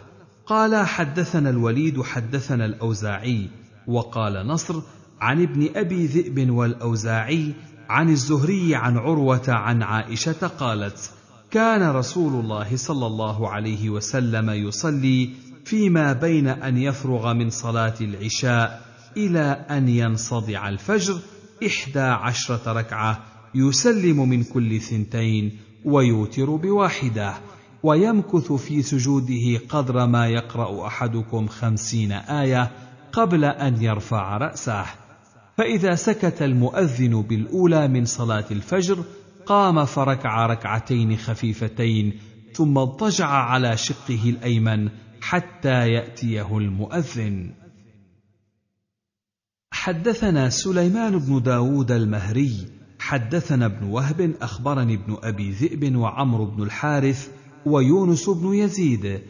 قال حدثنا الوليد حدثنا الاوزاعي وقال نصر عن ابن ابي ذئب والاوزاعي عن الزهري عن عروه عن عائشه قالت كان رسول الله صلى الله عليه وسلم يصلي فيما بين ان يفرغ من صلاه العشاء الى ان ينصدع الفجر احدى عشره ركعه يسلم من كل ثنتين ويوتر بواحده ويمكث في سجوده قدر ما يقرا احدكم خمسين ايه قبل ان يرفع راسه فإذا سكت المؤذن بالأولى من صلاة الفجر قام فركع ركعتين خفيفتين ثم اضطجع على شقه الأيمن حتى يأتيه المؤذن. حدثنا سليمان بن داود المهري حدثنا ابن وهب أخبرني ابن أبي ذئب وعمرو بن الحارث ويونس بن يزيد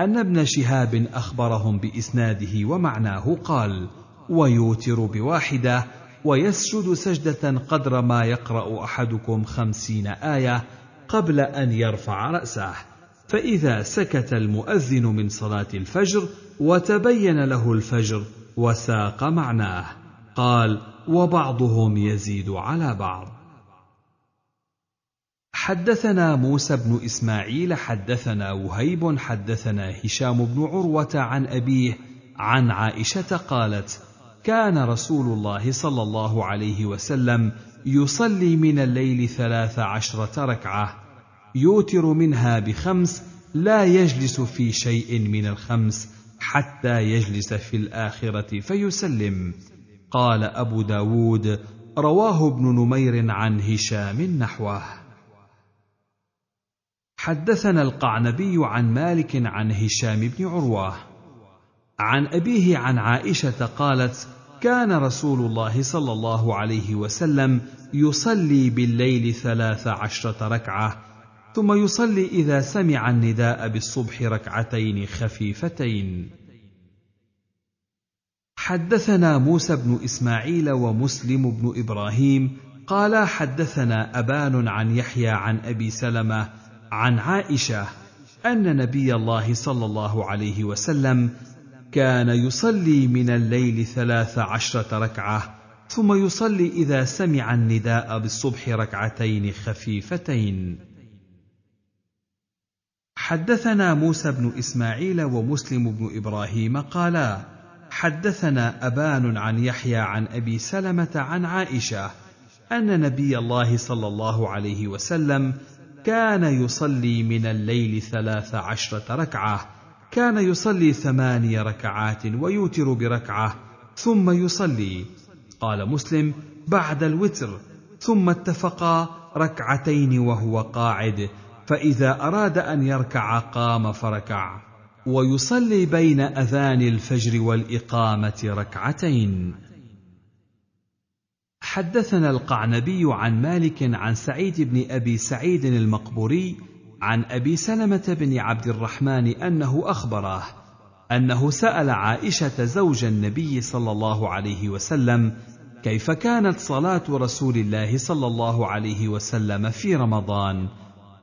أن ابن شهاب أخبرهم بإسناده ومعناه قال: ويوتر بواحده ويسجد سجده قدر ما يقرا احدكم خمسين ايه قبل ان يرفع راسه فاذا سكت المؤذن من صلاه الفجر وتبين له الفجر وساق معناه قال وبعضهم يزيد على بعض حدثنا موسى بن اسماعيل حدثنا وهيب حدثنا هشام بن عروه عن ابيه عن عائشه قالت كان رسول الله صلى الله عليه وسلم يصلي من الليل ثلاث عشرة ركعة يوتر منها بخمس لا يجلس في شيء من الخمس حتى يجلس في الآخرة فيسلم قال أبو داود رواه ابن نمير عن هشام نحوه حدثنا القعنبي عن مالك عن هشام بن عروه عن ابيه عن عائشه قالت كان رسول الله صلى الله عليه وسلم يصلي بالليل ثلاث عشرة ركعة ثم يصلي إذا سمع النداء بالصبح ركعتين خفيفتين حدثنا موسى بن إسماعيل ومسلم بن إبراهيم قالا حدثنا أبان عن يحيى عن أبي سلمة عن عائشة أن نبي الله صلى الله عليه وسلم كان يصلي من الليل ثلاث عشرة ركعة ثم يصلي إذا سمع النداء بالصبح ركعتين خفيفتين حدثنا موسى بن إسماعيل ومسلم بن إبراهيم قالا حدثنا أبان عن يحيى عن أبي سلمة عن عائشة أن نبي الله صلى الله عليه وسلم كان يصلي من الليل ثلاث عشرة ركعه كان يصلي ثماني ركعات ويوتر بركعه ثم يصلي قال مسلم بعد الوتر ثم اتفقا ركعتين وهو قاعد فاذا اراد ان يركع قام فركع ويصلي بين اذان الفجر والاقامه ركعتين حدثنا القعنبي عن مالك عن سعيد بن ابي سعيد المقبوري عن ابي سلمه بن عبد الرحمن انه اخبره انه سال عائشه زوج النبي صلى الله عليه وسلم كيف كانت صلاه رسول الله صلى الله عليه وسلم في رمضان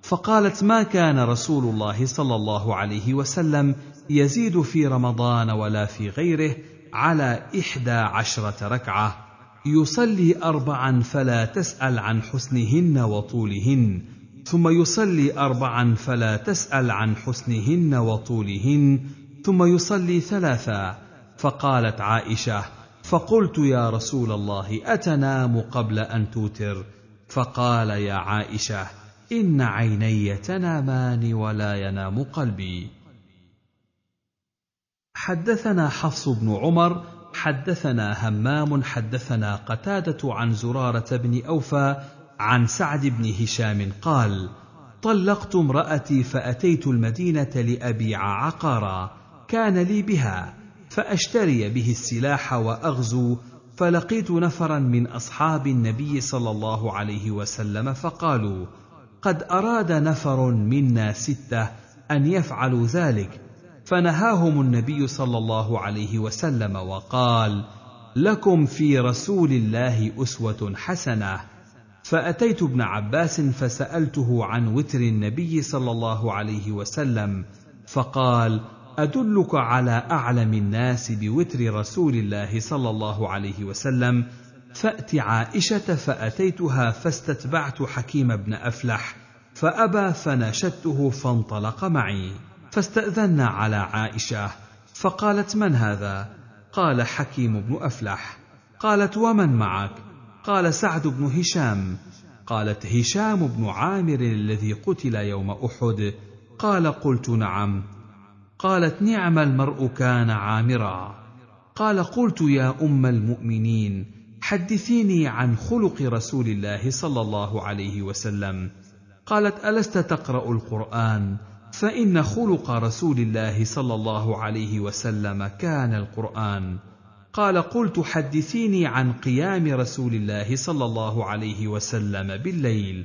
فقالت ما كان رسول الله صلى الله عليه وسلم يزيد في رمضان ولا في غيره على احدى عشره ركعه يصلي اربعا فلا تسال عن حسنهن وطولهن ثم يصلي أربعا فلا تسأل عن حسنهن وطولهن ثم يصلي ثلاثا فقالت عائشة فقلت يا رسول الله أتنام قبل أن توتر فقال يا عائشة إن عيني تنامان ولا ينام قلبي حدثنا حفص بن عمر حدثنا همام حدثنا قتادة عن زرارة بن أوفى عن سعد بن هشام قال طلقت امرأتي فأتيت المدينة لأبيع عقارا كان لي بها فأشتري به السلاح وأغزو فلقيت نفرا من أصحاب النبي صلى الله عليه وسلم فقالوا قد أراد نفر منا ستة أن يفعلوا ذلك فنهاهم النبي صلى الله عليه وسلم وقال لكم في رسول الله أسوة حسنة فأتيت ابن عباس فسألته عن وتر النبي صلى الله عليه وسلم، فقال: أدلك على أعلم الناس بوتر رسول الله صلى الله عليه وسلم، فأت عائشة فأتيتها فاستتبعت حكيم بن أفلح، فأبى فناشدته فانطلق معي، فاستأذنا على عائشة، فقالت: من هذا؟ قال حكيم بن أفلح، قالت: ومن معك؟ قال سعد بن هشام قالت هشام بن عامر الذي قتل يوم احد قال قلت نعم قالت نعم المرء كان عامرا قال قلت يا ام المؤمنين حدثيني عن خلق رسول الله صلى الله عليه وسلم قالت الست تقرا القران فان خلق رسول الله صلى الله عليه وسلم كان القران قال قلت حدثيني عن قيام رسول الله صلى الله عليه وسلم بالليل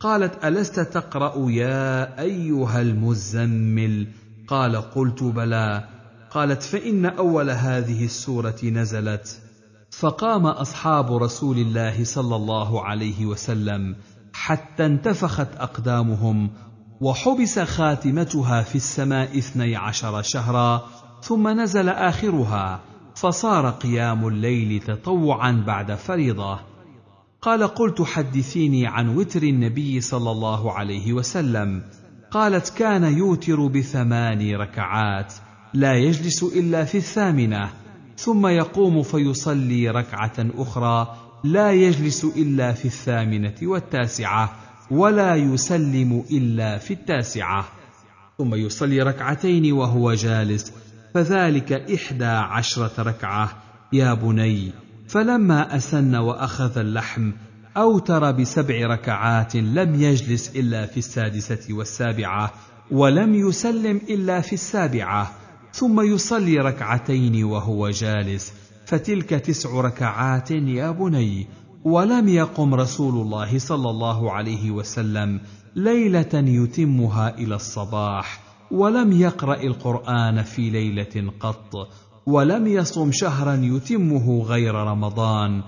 قالت الست تقرا يا ايها المزمل قال قلت بلى قالت فان اول هذه السوره نزلت فقام اصحاب رسول الله صلى الله عليه وسلم حتى انتفخت اقدامهم وحبس خاتمتها في السماء اثني عشر شهرا ثم نزل اخرها فصار قيام الليل تطوعا بعد فريضه قال قلت حدثيني عن وتر النبي صلى الله عليه وسلم قالت كان يوتر بثماني ركعات لا يجلس الا في الثامنه ثم يقوم فيصلي ركعه اخرى لا يجلس الا في الثامنه والتاسعه ولا يسلم الا في التاسعه ثم يصلي ركعتين وهو جالس فذلك إحدى عشرة ركعة يا بني فلما أسن وأخذ اللحم أوتر بسبع ركعات لم يجلس إلا في السادسة والسابعة ولم يسلم إلا في السابعة ثم يصلي ركعتين وهو جالس فتلك تسع ركعات يا بني ولم يقم رسول الله صلى الله عليه وسلم ليلة يتمها إلى الصباح ولم يقرأ القرآن في ليلة قط ولم يصم شهرا يتمه غير رمضان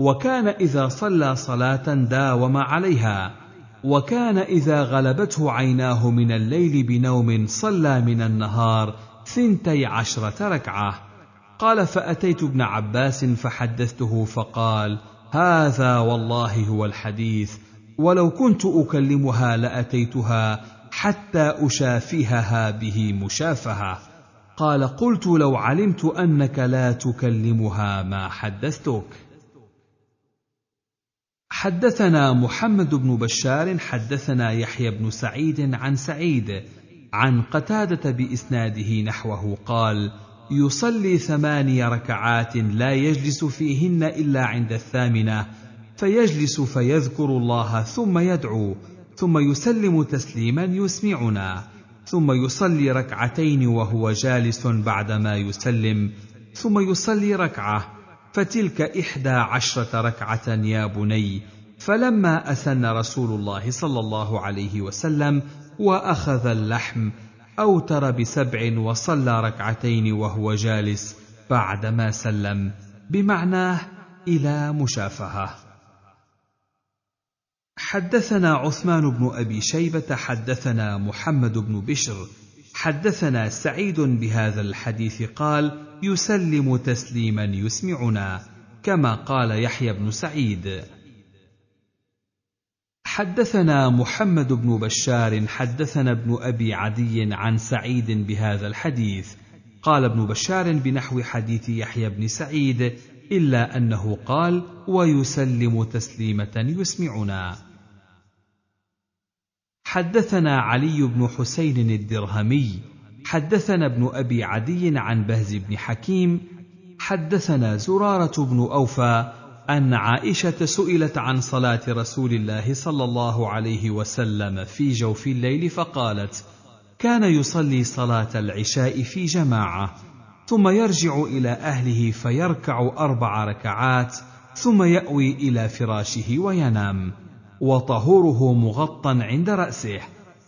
وكان إذا صلى صلاة داوم عليها وكان إذا غلبته عيناه من الليل بنوم صلى من النهار ثنتي عشرة ركعة قال فأتيت ابن عباس فحدثته فقال هذا والله هو الحديث ولو كنت أكلمها لأتيتها حتى اشافهها به مشافهه قال قلت لو علمت انك لا تكلمها ما حدثتك حدثنا محمد بن بشار حدثنا يحيى بن سعيد عن سعيد عن قتاده باسناده نحوه قال يصلي ثماني ركعات لا يجلس فيهن الا عند الثامنه فيجلس فيذكر الله ثم يدعو ثم يسلم تسليما يسمعنا ثم يصلي ركعتين وهو جالس بعدما يسلم ثم يصلي ركعه فتلك احدى عشره ركعه يا بني فلما اسن رسول الله صلى الله عليه وسلم واخذ اللحم اوتر بسبع وصلى ركعتين وهو جالس بعدما سلم بمعناه الى مشافهه حدثنا عثمان بن ابي شيبه حدثنا محمد بن بشر حدثنا سعيد بهذا الحديث قال يسلم تسليما يسمعنا كما قال يحيى بن سعيد حدثنا محمد بن بشار حدثنا ابن ابي عدي عن سعيد بهذا الحديث قال ابن بشار بنحو حديث يحيى بن سعيد الا انه قال ويسلم تسليمه يسمعنا حدثنا علي بن حسين الدرهمي حدثنا ابن ابي عدي عن بهز بن حكيم حدثنا زراره بن اوفى ان عائشه سئلت عن صلاه رسول الله صلى الله عليه وسلم في جوف الليل فقالت كان يصلي صلاه العشاء في جماعه ثم يرجع الى اهله فيركع اربع ركعات ثم ياوي الى فراشه وينام وطهوره مغطى عند راسه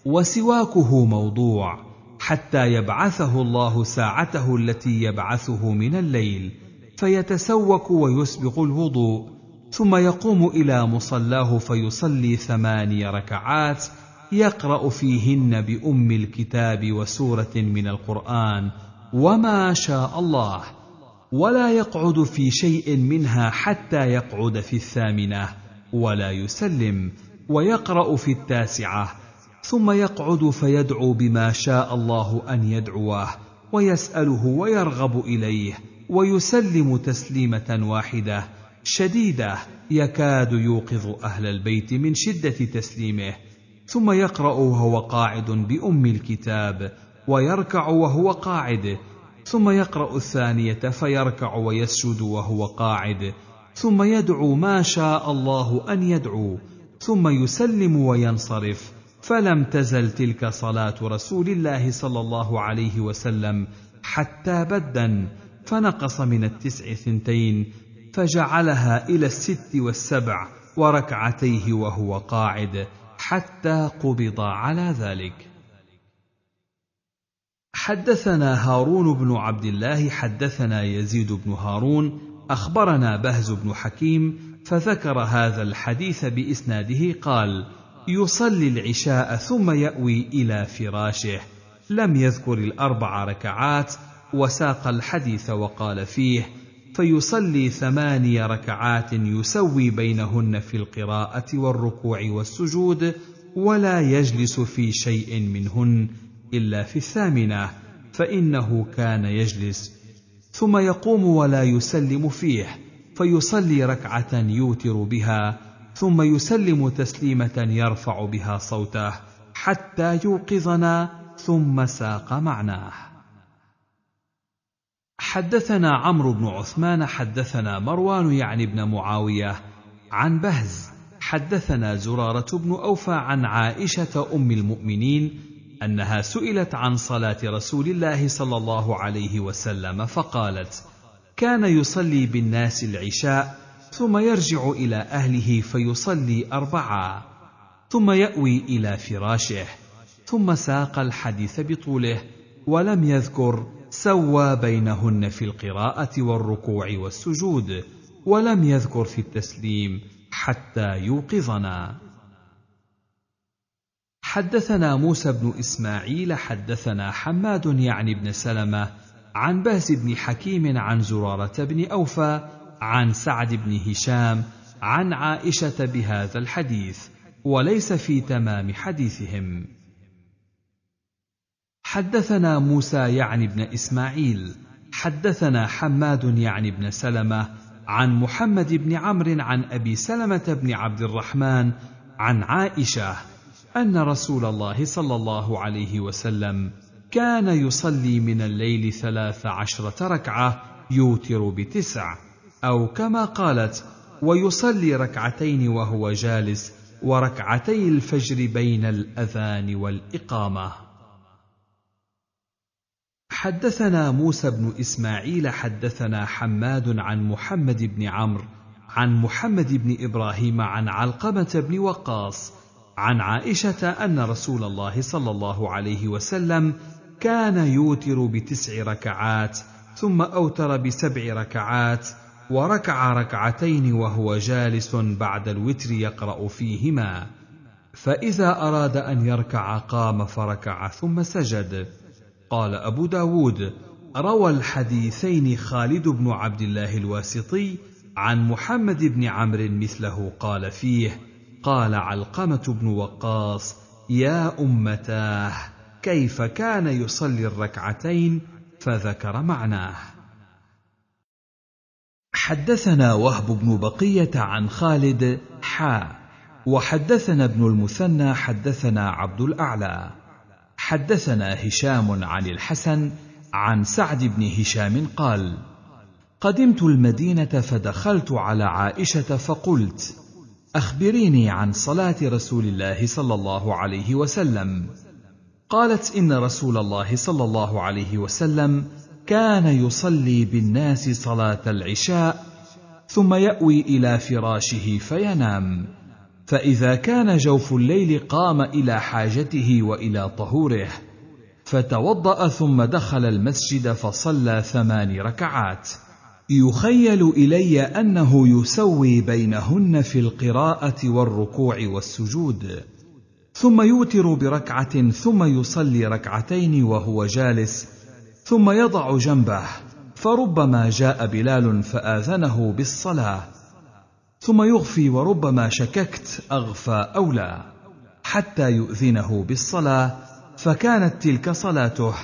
وسواكه موضوع حتى يبعثه الله ساعته التي يبعثه من الليل فيتسوك ويسبغ الوضوء ثم يقوم الى مصلاه فيصلي ثماني ركعات يقرا فيهن بام الكتاب وسوره من القران وما شاء الله ولا يقعد في شيء منها حتى يقعد في الثامنه ولا يسلم ويقرا في التاسعه ثم يقعد فيدعو بما شاء الله ان يدعوه ويساله ويرغب اليه ويسلم تسليمه واحده شديده يكاد يوقظ اهل البيت من شده تسليمه ثم يقرا وهو قاعد بام الكتاب ويركع وهو قاعد ثم يقرا الثانيه فيركع ويسجد وهو قاعد ثم يدعو ما شاء الله ان يدعو ثم يسلم وينصرف فلم تزل تلك صلاه رسول الله صلى الله عليه وسلم حتى بدا فنقص من التسع ثنتين فجعلها الى الست والسبع وركعتيه وهو قاعد حتى قبض على ذلك حدثنا هارون بن عبد الله حدثنا يزيد بن هارون اخبرنا بهز بن حكيم فذكر هذا الحديث باسناده قال يصلي العشاء ثم ياوي الى فراشه لم يذكر الاربع ركعات وساق الحديث وقال فيه فيصلي ثماني ركعات يسوي بينهن في القراءه والركوع والسجود ولا يجلس في شيء منهن الا في الثامنه فانه كان يجلس ثم يقوم ولا يسلم فيه فيصلي ركعه يوتر بها ثم يسلم تسليمه يرفع بها صوته حتى يوقظنا ثم ساق معناه حدثنا عمرو بن عثمان حدثنا مروان يعني بن معاويه عن بهز حدثنا زراره بن اوفى عن عائشه ام المؤمنين أنها سئلت عن صلاة رسول الله صلى الله عليه وسلم فقالت: كان يصلي بالناس العشاء ثم يرجع إلى أهله فيصلي أربعة، ثم يأوي إلى فراشه، ثم ساق الحديث بطوله، ولم يذكر سوى بينهن في القراءة والركوع والسجود، ولم يذكر في التسليم حتى يوقظنا. حدثنا موسى بن إسماعيل حدثنا حماد يعني بن سلمة عن بهز بن حكيم عن زرارة بن أوفى عن سعد بن هشام عن عائشة بهذا الحديث وليس في تمام حديثهم حدثنا موسى يعني بن إسماعيل حدثنا حماد يعني بن سلمة عن محمد بن عمرو عن أبي سلمة بن عبد الرحمن عن عائشة ان رسول الله صلى الله عليه وسلم كان يصلي من الليل ثلاث عشره ركعه يوتر بتسع او كما قالت ويصلي ركعتين وهو جالس وركعتي الفجر بين الاذان والاقامه حدثنا موسى بن اسماعيل حدثنا حماد عن محمد بن عمرو عن محمد بن ابراهيم عن علقمه بن وقاص عن عائشة أن رسول الله صلى الله عليه وسلم كان يوتر بتسع ركعات ثم أوتر بسبع ركعات وركع ركعتين وهو جالس بعد الوتر يقرأ فيهما فإذا أراد أن يركع قام فركع ثم سجد قال أبو داود روى الحديثين خالد بن عبد الله الواسطي عن محمد بن عمرو مثله قال فيه قال علقمه بن وقاص يا امتاه كيف كان يصلي الركعتين فذكر معناه حدثنا وهب بن بقيه عن خالد حا وحدثنا ابن المثنى حدثنا عبد الاعلى حدثنا هشام عن الحسن عن سعد بن هشام قال قدمت المدينه فدخلت على عائشه فقلت اخبريني عن صلاه رسول الله صلى الله عليه وسلم قالت ان رسول الله صلى الله عليه وسلم كان يصلي بالناس صلاه العشاء ثم ياوي الى فراشه فينام فاذا كان جوف الليل قام الى حاجته والى طهوره فتوضا ثم دخل المسجد فصلى ثمان ركعات يخيل الي انه يسوي بينهن في القراءه والركوع والسجود ثم يوتر بركعه ثم يصلي ركعتين وهو جالس ثم يضع جنبه فربما جاء بلال فاذنه بالصلاه ثم يغفي وربما شككت اغفى او لا حتى يؤذنه بالصلاه فكانت تلك صلاته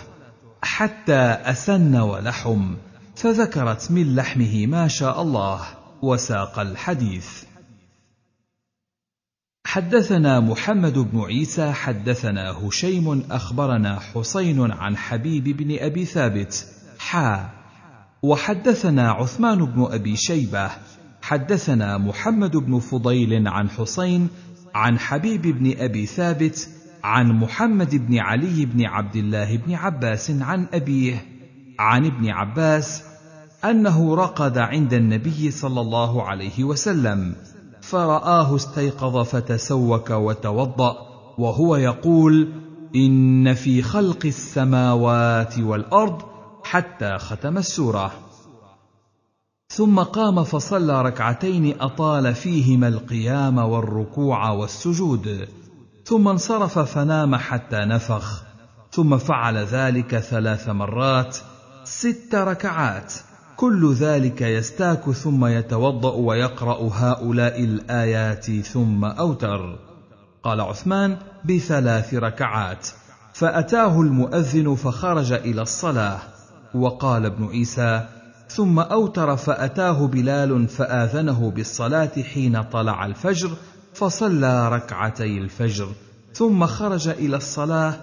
حتى اسن ولحم فذكرت من لحمه ما شاء الله وساق الحديث حدثنا محمد بن عيسى حدثنا هشيم اخبرنا حسين عن حبيب بن ابي ثابت حا وحدثنا عثمان بن ابي شيبه حدثنا محمد بن فضيل عن حسين عن حبيب بن ابي ثابت عن محمد بن علي بن عبد الله بن عباس عن ابيه عن ابن عباس انه رقد عند النبي صلى الله عليه وسلم فراه استيقظ فتسوك وتوضا وهو يقول ان في خلق السماوات والارض حتى ختم السوره ثم قام فصلى ركعتين اطال فيهما القيام والركوع والسجود ثم انصرف فنام حتى نفخ ثم فعل ذلك ثلاث مرات ست ركعات كل ذلك يستاك ثم يتوضا ويقرا هؤلاء الايات ثم اوتر قال عثمان بثلاث ركعات فاتاه المؤذن فخرج الى الصلاه وقال ابن عيسى ثم اوتر فاتاه بلال فاذنه بالصلاه حين طلع الفجر فصلى ركعتي الفجر ثم خرج الى الصلاه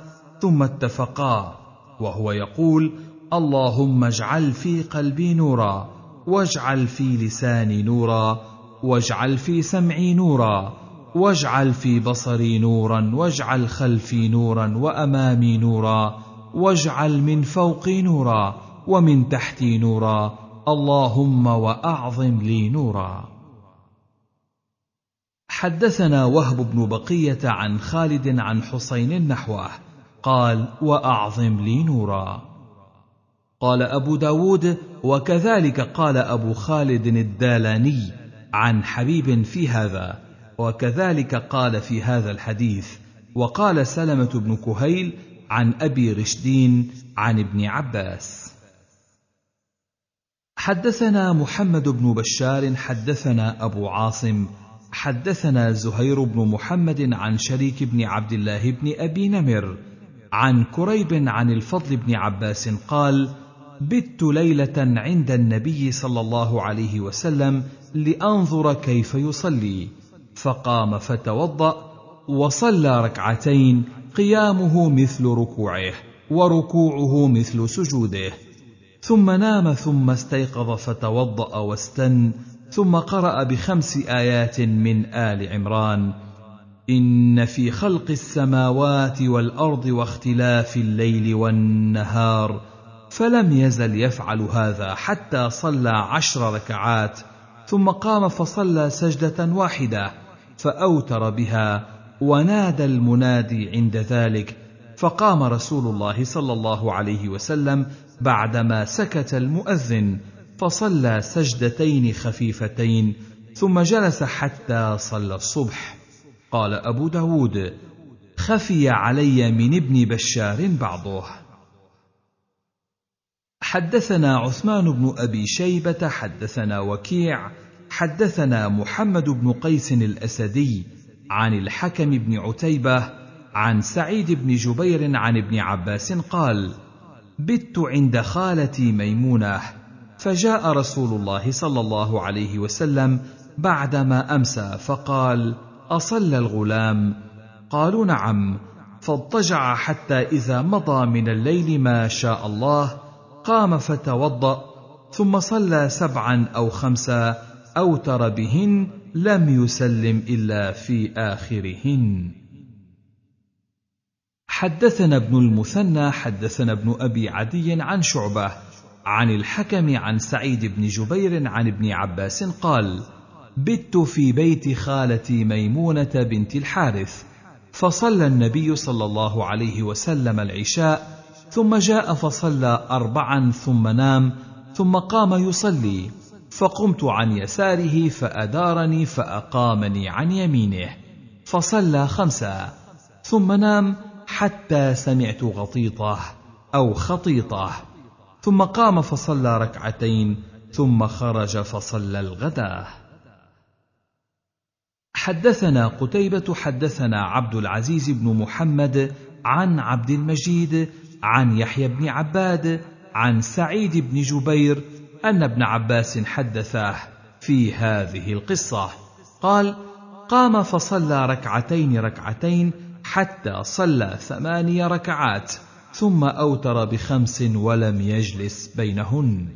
ثم اتفقا وهو يقول اللهم اجعل في قلبي نورا واجعل في لساني نورا واجعل في سمعي نورا واجعل في بصري نورا واجعل خلفي نورا وامامي نورا واجعل من فوقي نورا ومن تحتي نورا اللهم واعظم لي نورا حدثنا وهب بن بقيه عن خالد عن حسين نحوه قال واعظم لي نورا قال أبو داود وكذلك قال أبو خالد الدالاني عن حبيب في هذا وكذلك قال في هذا الحديث وقال سلمة بن كهيل عن أبي رشدين عن ابن عباس حدثنا محمد بن بشار حدثنا أبو عاصم حدثنا زهير بن محمد عن شريك بن عبد الله بن أبي نمر عن كريب عن الفضل بن عباس قال: بت ليله عند النبي صلى الله عليه وسلم لانظر كيف يصلي فقام فتوضا وصلى ركعتين قيامه مثل ركوعه وركوعه مثل سجوده ثم نام ثم استيقظ فتوضا واستن ثم قرا بخمس ايات من ال عمران ان في خلق السماوات والارض واختلاف الليل والنهار فلم يزل يفعل هذا حتى صلى عشر ركعات ثم قام فصلى سجده واحده فاوتر بها ونادى المنادي عند ذلك فقام رسول الله صلى الله عليه وسلم بعدما سكت المؤذن فصلى سجدتين خفيفتين ثم جلس حتى صلى الصبح قال ابو داود خفي علي من ابن بشار بعضه حدثنا عثمان بن ابي شيبه حدثنا وكيع حدثنا محمد بن قيس الاسدي عن الحكم بن عتيبه عن سعيد بن جبير عن ابن عباس قال بت عند خالتي ميمونه فجاء رسول الله صلى الله عليه وسلم بعدما امسى فقال اصلى الغلام قالوا نعم فاضطجع حتى اذا مضى من الليل ما شاء الله قام فتوضأ ثم صلى سبعا أو خمسا أوتر بهن لم يسلم إلا في آخرهن. حدثنا ابن المثنى حدثنا ابن أبي عدي عن شعبة عن الحكم عن سعيد بن جبير عن ابن عباس قال: بت في بيت خالتي ميمونة بنت الحارث، فصلى النبي صلى الله عليه وسلم العشاء ثم جاء فصلى اربعا ثم نام ثم قام يصلي فقمت عن يساره فادارني فاقامني عن يمينه فصلى خمسا ثم نام حتى سمعت غطيطه او خطيطه ثم قام فصلى ركعتين ثم خرج فصلى الغداه حدثنا قتيبة حدثنا عبد العزيز بن محمد عن عبد المجيد عن يحيى بن عباد عن سعيد بن جبير ان ابن عباس حدثاه في هذه القصه قال قام فصلى ركعتين ركعتين حتى صلى ثماني ركعات ثم اوتر بخمس ولم يجلس بينهن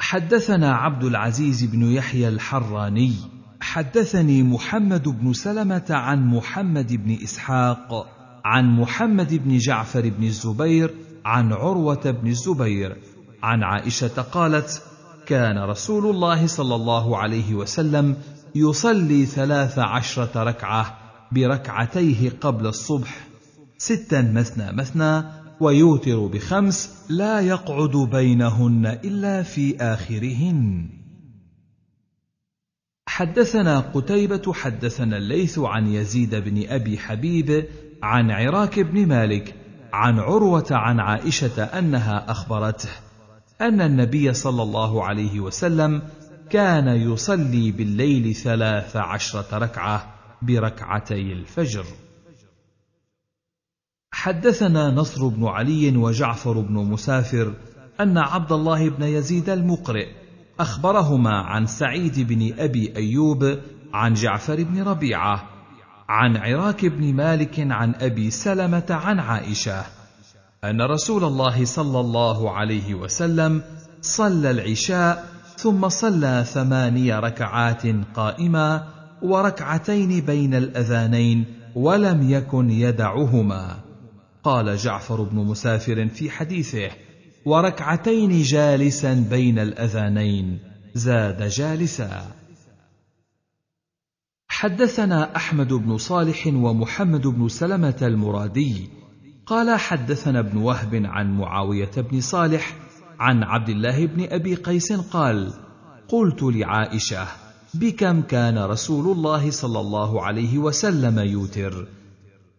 حدثنا عبد العزيز بن يحيى الحراني حدثني محمد بن سلمه عن محمد بن اسحاق عن محمد بن جعفر بن الزبير عن عروه بن الزبير عن عائشه قالت كان رسول الله صلى الله عليه وسلم يصلي ثلاث عشره ركعه بركعتيه قبل الصبح ستا مثنى مثنى ويوتر بخمس لا يقعد بينهن الا في اخرهن حدثنا قتيبه حدثنا الليث عن يزيد بن ابي حبيب عن عراك بن مالك عن عروه عن عائشه انها اخبرته ان النبي صلى الله عليه وسلم كان يصلي بالليل ثلاث عشره ركعه بركعتي الفجر حدثنا نصر بن علي وجعفر بن مسافر ان عبد الله بن يزيد المقرئ اخبرهما عن سعيد بن ابي ايوب عن جعفر بن ربيعه عن عراك بن مالك عن ابي سلمه عن عائشه ان رسول الله صلى الله عليه وسلم صلى العشاء ثم صلى ثماني ركعات قائما وركعتين بين الاذانين ولم يكن يدعهما قال جعفر بن مسافر في حديثه وركعتين جالسا بين الاذانين زاد جالسا حدثنا احمد بن صالح ومحمد بن سلمه المرادي قال حدثنا ابن وهب عن معاويه بن صالح عن عبد الله بن ابي قيس قال قلت لعائشه بكم كان رسول الله صلى الله عليه وسلم يوتر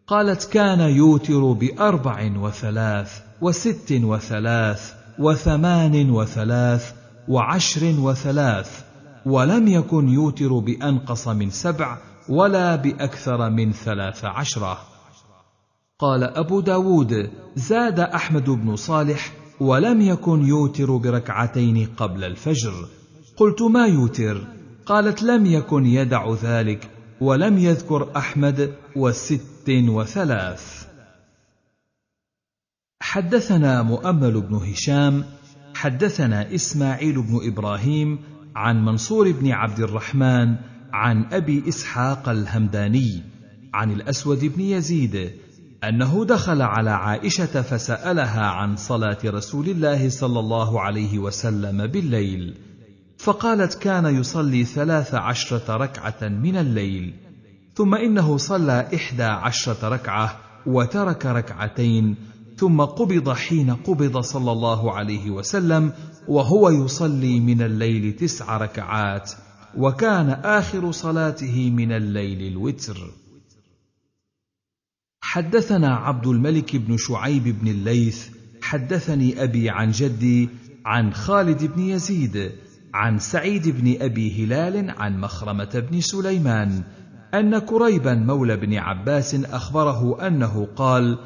قالت كان يوتر باربع وثلاث وست وثلاث وثمان وثلاث وعشر وثلاث ولم يكن يوتر بأنقص من سبع ولا بأكثر من ثلاث عشرة قال أبو داود زاد أحمد بن صالح ولم يكن يوتر بركعتين قبل الفجر قلت ما يوتر قالت لم يكن يدع ذلك ولم يذكر أحمد وست وثلاث حدثنا مؤمل بن هشام حدثنا إسماعيل بن إبراهيم عن منصور بن عبد الرحمن عن ابي اسحاق الهمداني عن الاسود بن يزيد انه دخل على عائشه فسالها عن صلاه رسول الله صلى الله عليه وسلم بالليل فقالت كان يصلي ثلاث عشره ركعه من الليل ثم انه صلى احدى عشره ركعه وترك ركعتين ثم قبض حين قبض صلى الله عليه وسلم وهو يصلي من الليل تسع ركعات وكان اخر صلاته من الليل الوتر حدثنا عبد الملك بن شعيب بن الليث حدثني ابي عن جدي عن خالد بن يزيد عن سعيد بن ابي هلال عن مخرمه بن سليمان ان كريبا مولى بن عباس اخبره انه قال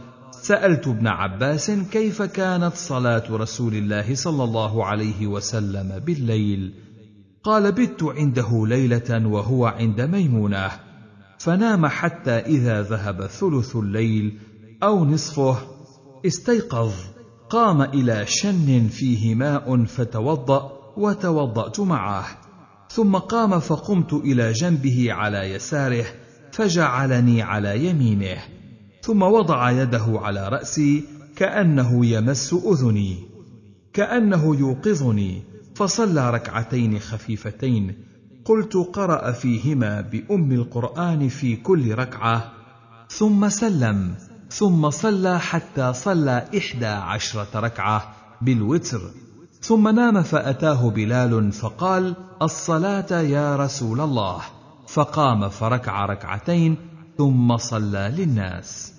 سالت ابن عباس كيف كانت صلاه رسول الله صلى الله عليه وسلم بالليل قال بت عنده ليله وهو عند ميمونه فنام حتى اذا ذهب ثلث الليل او نصفه استيقظ قام الى شن فيه ماء فتوضا وتوضات معه ثم قام فقمت الى جنبه على يساره فجعلني على يمينه ثم وضع يده على راسي كانه يمس اذني كانه يوقظني فصلى ركعتين خفيفتين قلت قرا فيهما بام القران في كل ركعه ثم سلم ثم صلى حتى صلى احدى عشره ركعه بالوتر ثم نام فاتاه بلال فقال الصلاه يا رسول الله فقام فركع ركعتين ثم صلى للناس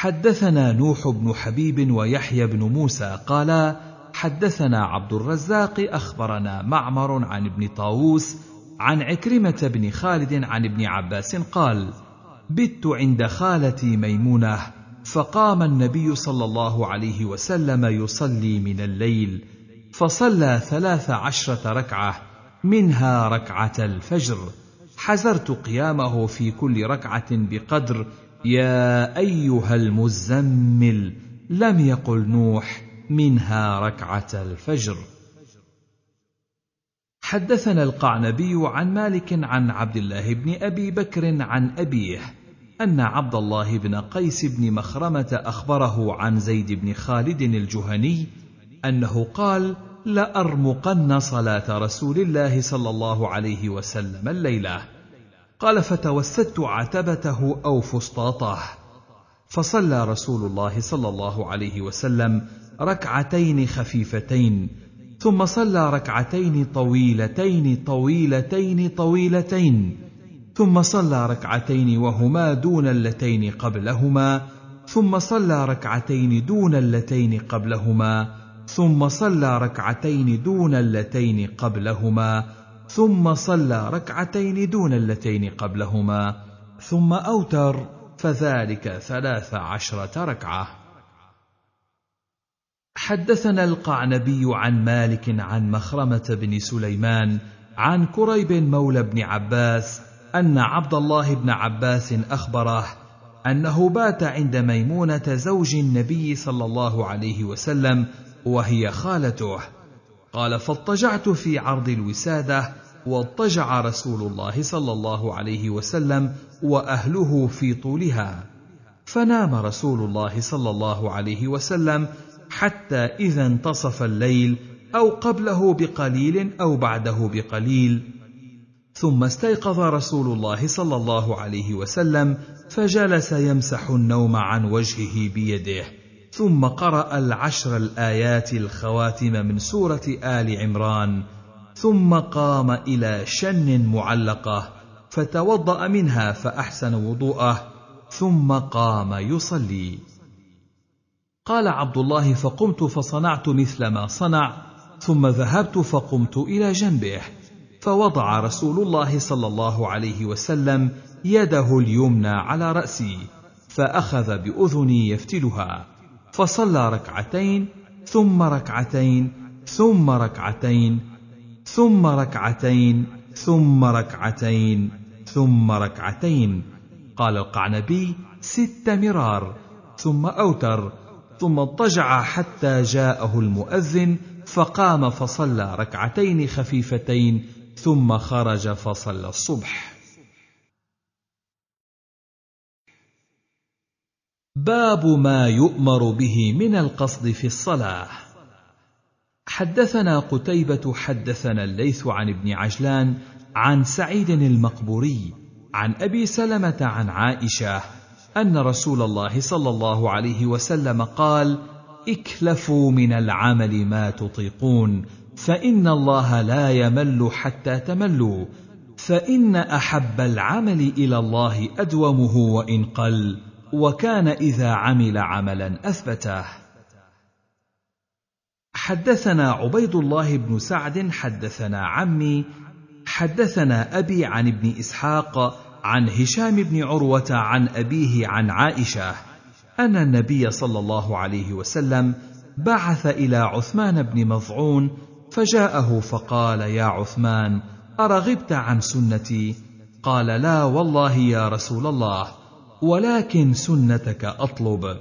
حدثنا نوح بن حبيب ويحيى بن موسى قالا حدثنا عبد الرزاق اخبرنا معمر عن ابن طاووس عن عكرمه بن خالد عن ابن عباس قال بت عند خالتي ميمونه فقام النبي صلى الله عليه وسلم يصلي من الليل فصلى ثلاث عشره ركعه منها ركعه الفجر حزرت قيامه في كل ركعه بقدر يا ايها المزمل لم يقل نوح منها ركعه الفجر حدثنا القعنبي عن مالك عن عبد الله بن ابي بكر عن ابيه ان عبد الله بن قيس بن مخرمه اخبره عن زيد بن خالد الجهني انه قال لارمقن صلاه رسول الله صلى الله عليه وسلم الليله قال فتوسدت عتبته او فسطاطه فصلى رسول الله صلى الله عليه وسلم ركعتين خفيفتين ثم صلى ركعتين طويلتين طويلتين طويلتين ثم صلى ركعتين وهما دون اللتين قبلهما ثم صلى ركعتين دون اللتين قبلهما ثم صلى ركعتين دون اللتين قبلهما ثم صلى ركعتين دون اللتين قبلهما ثم اوتر فذلك ثلاث عشره ركعه حدثنا القعنبي عن مالك عن مخرمه بن سليمان عن كريب مولى بن عباس ان عبد الله بن عباس اخبره انه بات عند ميمونه زوج النبي صلى الله عليه وسلم وهي خالته قال فاضطجعت في عرض الوسادة واضطجع رسول الله صلى الله عليه وسلم وأهله في طولها فنام رسول الله صلى الله عليه وسلم حتى إذا انتصف الليل أو قبله بقليل أو بعده بقليل ثم استيقظ رسول الله صلى الله عليه وسلم فجلس يمسح النوم عن وجهه بيده ثم قرأ العشر الآيات الخواتم من سورة آل عمران، ثم قام إلى شن معلقة، فتوضأ منها فأحسن وضوءه، ثم قام يصلي. قال عبد الله فقمت فصنعت مثل ما صنع، ثم ذهبت فقمت إلى جنبه، فوضع رسول الله صلى الله عليه وسلم يده اليمنى على رأسي، فأخذ بأذني يفتلها. فصلى ركعتين ثم ركعتين ثم ركعتين ثم ركعتين ثم ركعتين ثم ركعتين قال القعنبي ست مرار ثم اوتر ثم اضطجع حتى جاءه المؤذن فقام فصلى ركعتين خفيفتين ثم خرج فصلى الصبح باب ما يؤمر به من القصد في الصلاه حدثنا قتيبه حدثنا الليث عن ابن عجلان عن سعيد المقبوري عن ابي سلمه عن عائشه ان رسول الله صلى الله عليه وسلم قال اكلفوا من العمل ما تطيقون فان الله لا يمل حتى تملوا فان احب العمل الى الله ادومه وان قل وكان اذا عمل عملا اثبته حدثنا عبيد الله بن سعد حدثنا عمي حدثنا ابي عن ابن اسحاق عن هشام بن عروه عن ابيه عن عائشه ان النبي صلى الله عليه وسلم بعث الى عثمان بن مظعون فجاءه فقال يا عثمان ارغبت عن سنتي قال لا والله يا رسول الله ولكن سنتك اطلب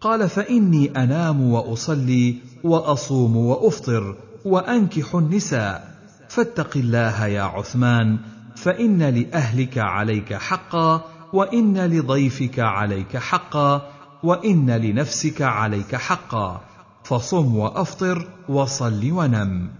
قال فاني انام واصلي واصوم وافطر وانكح النساء فاتق الله يا عثمان فان لاهلك عليك حقا وان لضيفك عليك حقا وان لنفسك عليك حقا فصم وافطر وصل ونم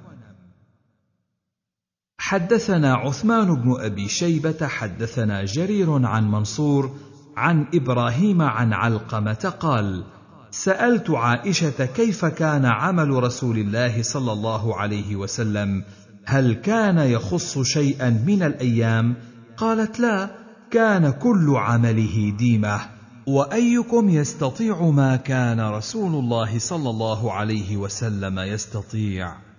حدثنا عثمان بن ابي شيبه حدثنا جرير عن منصور عن ابراهيم عن علقمه قال سالت عائشه كيف كان عمل رسول الله صلى الله عليه وسلم هل كان يخص شيئا من الايام قالت لا كان كل عمله ديمه وايكم يستطيع ما كان رسول الله صلى الله عليه وسلم يستطيع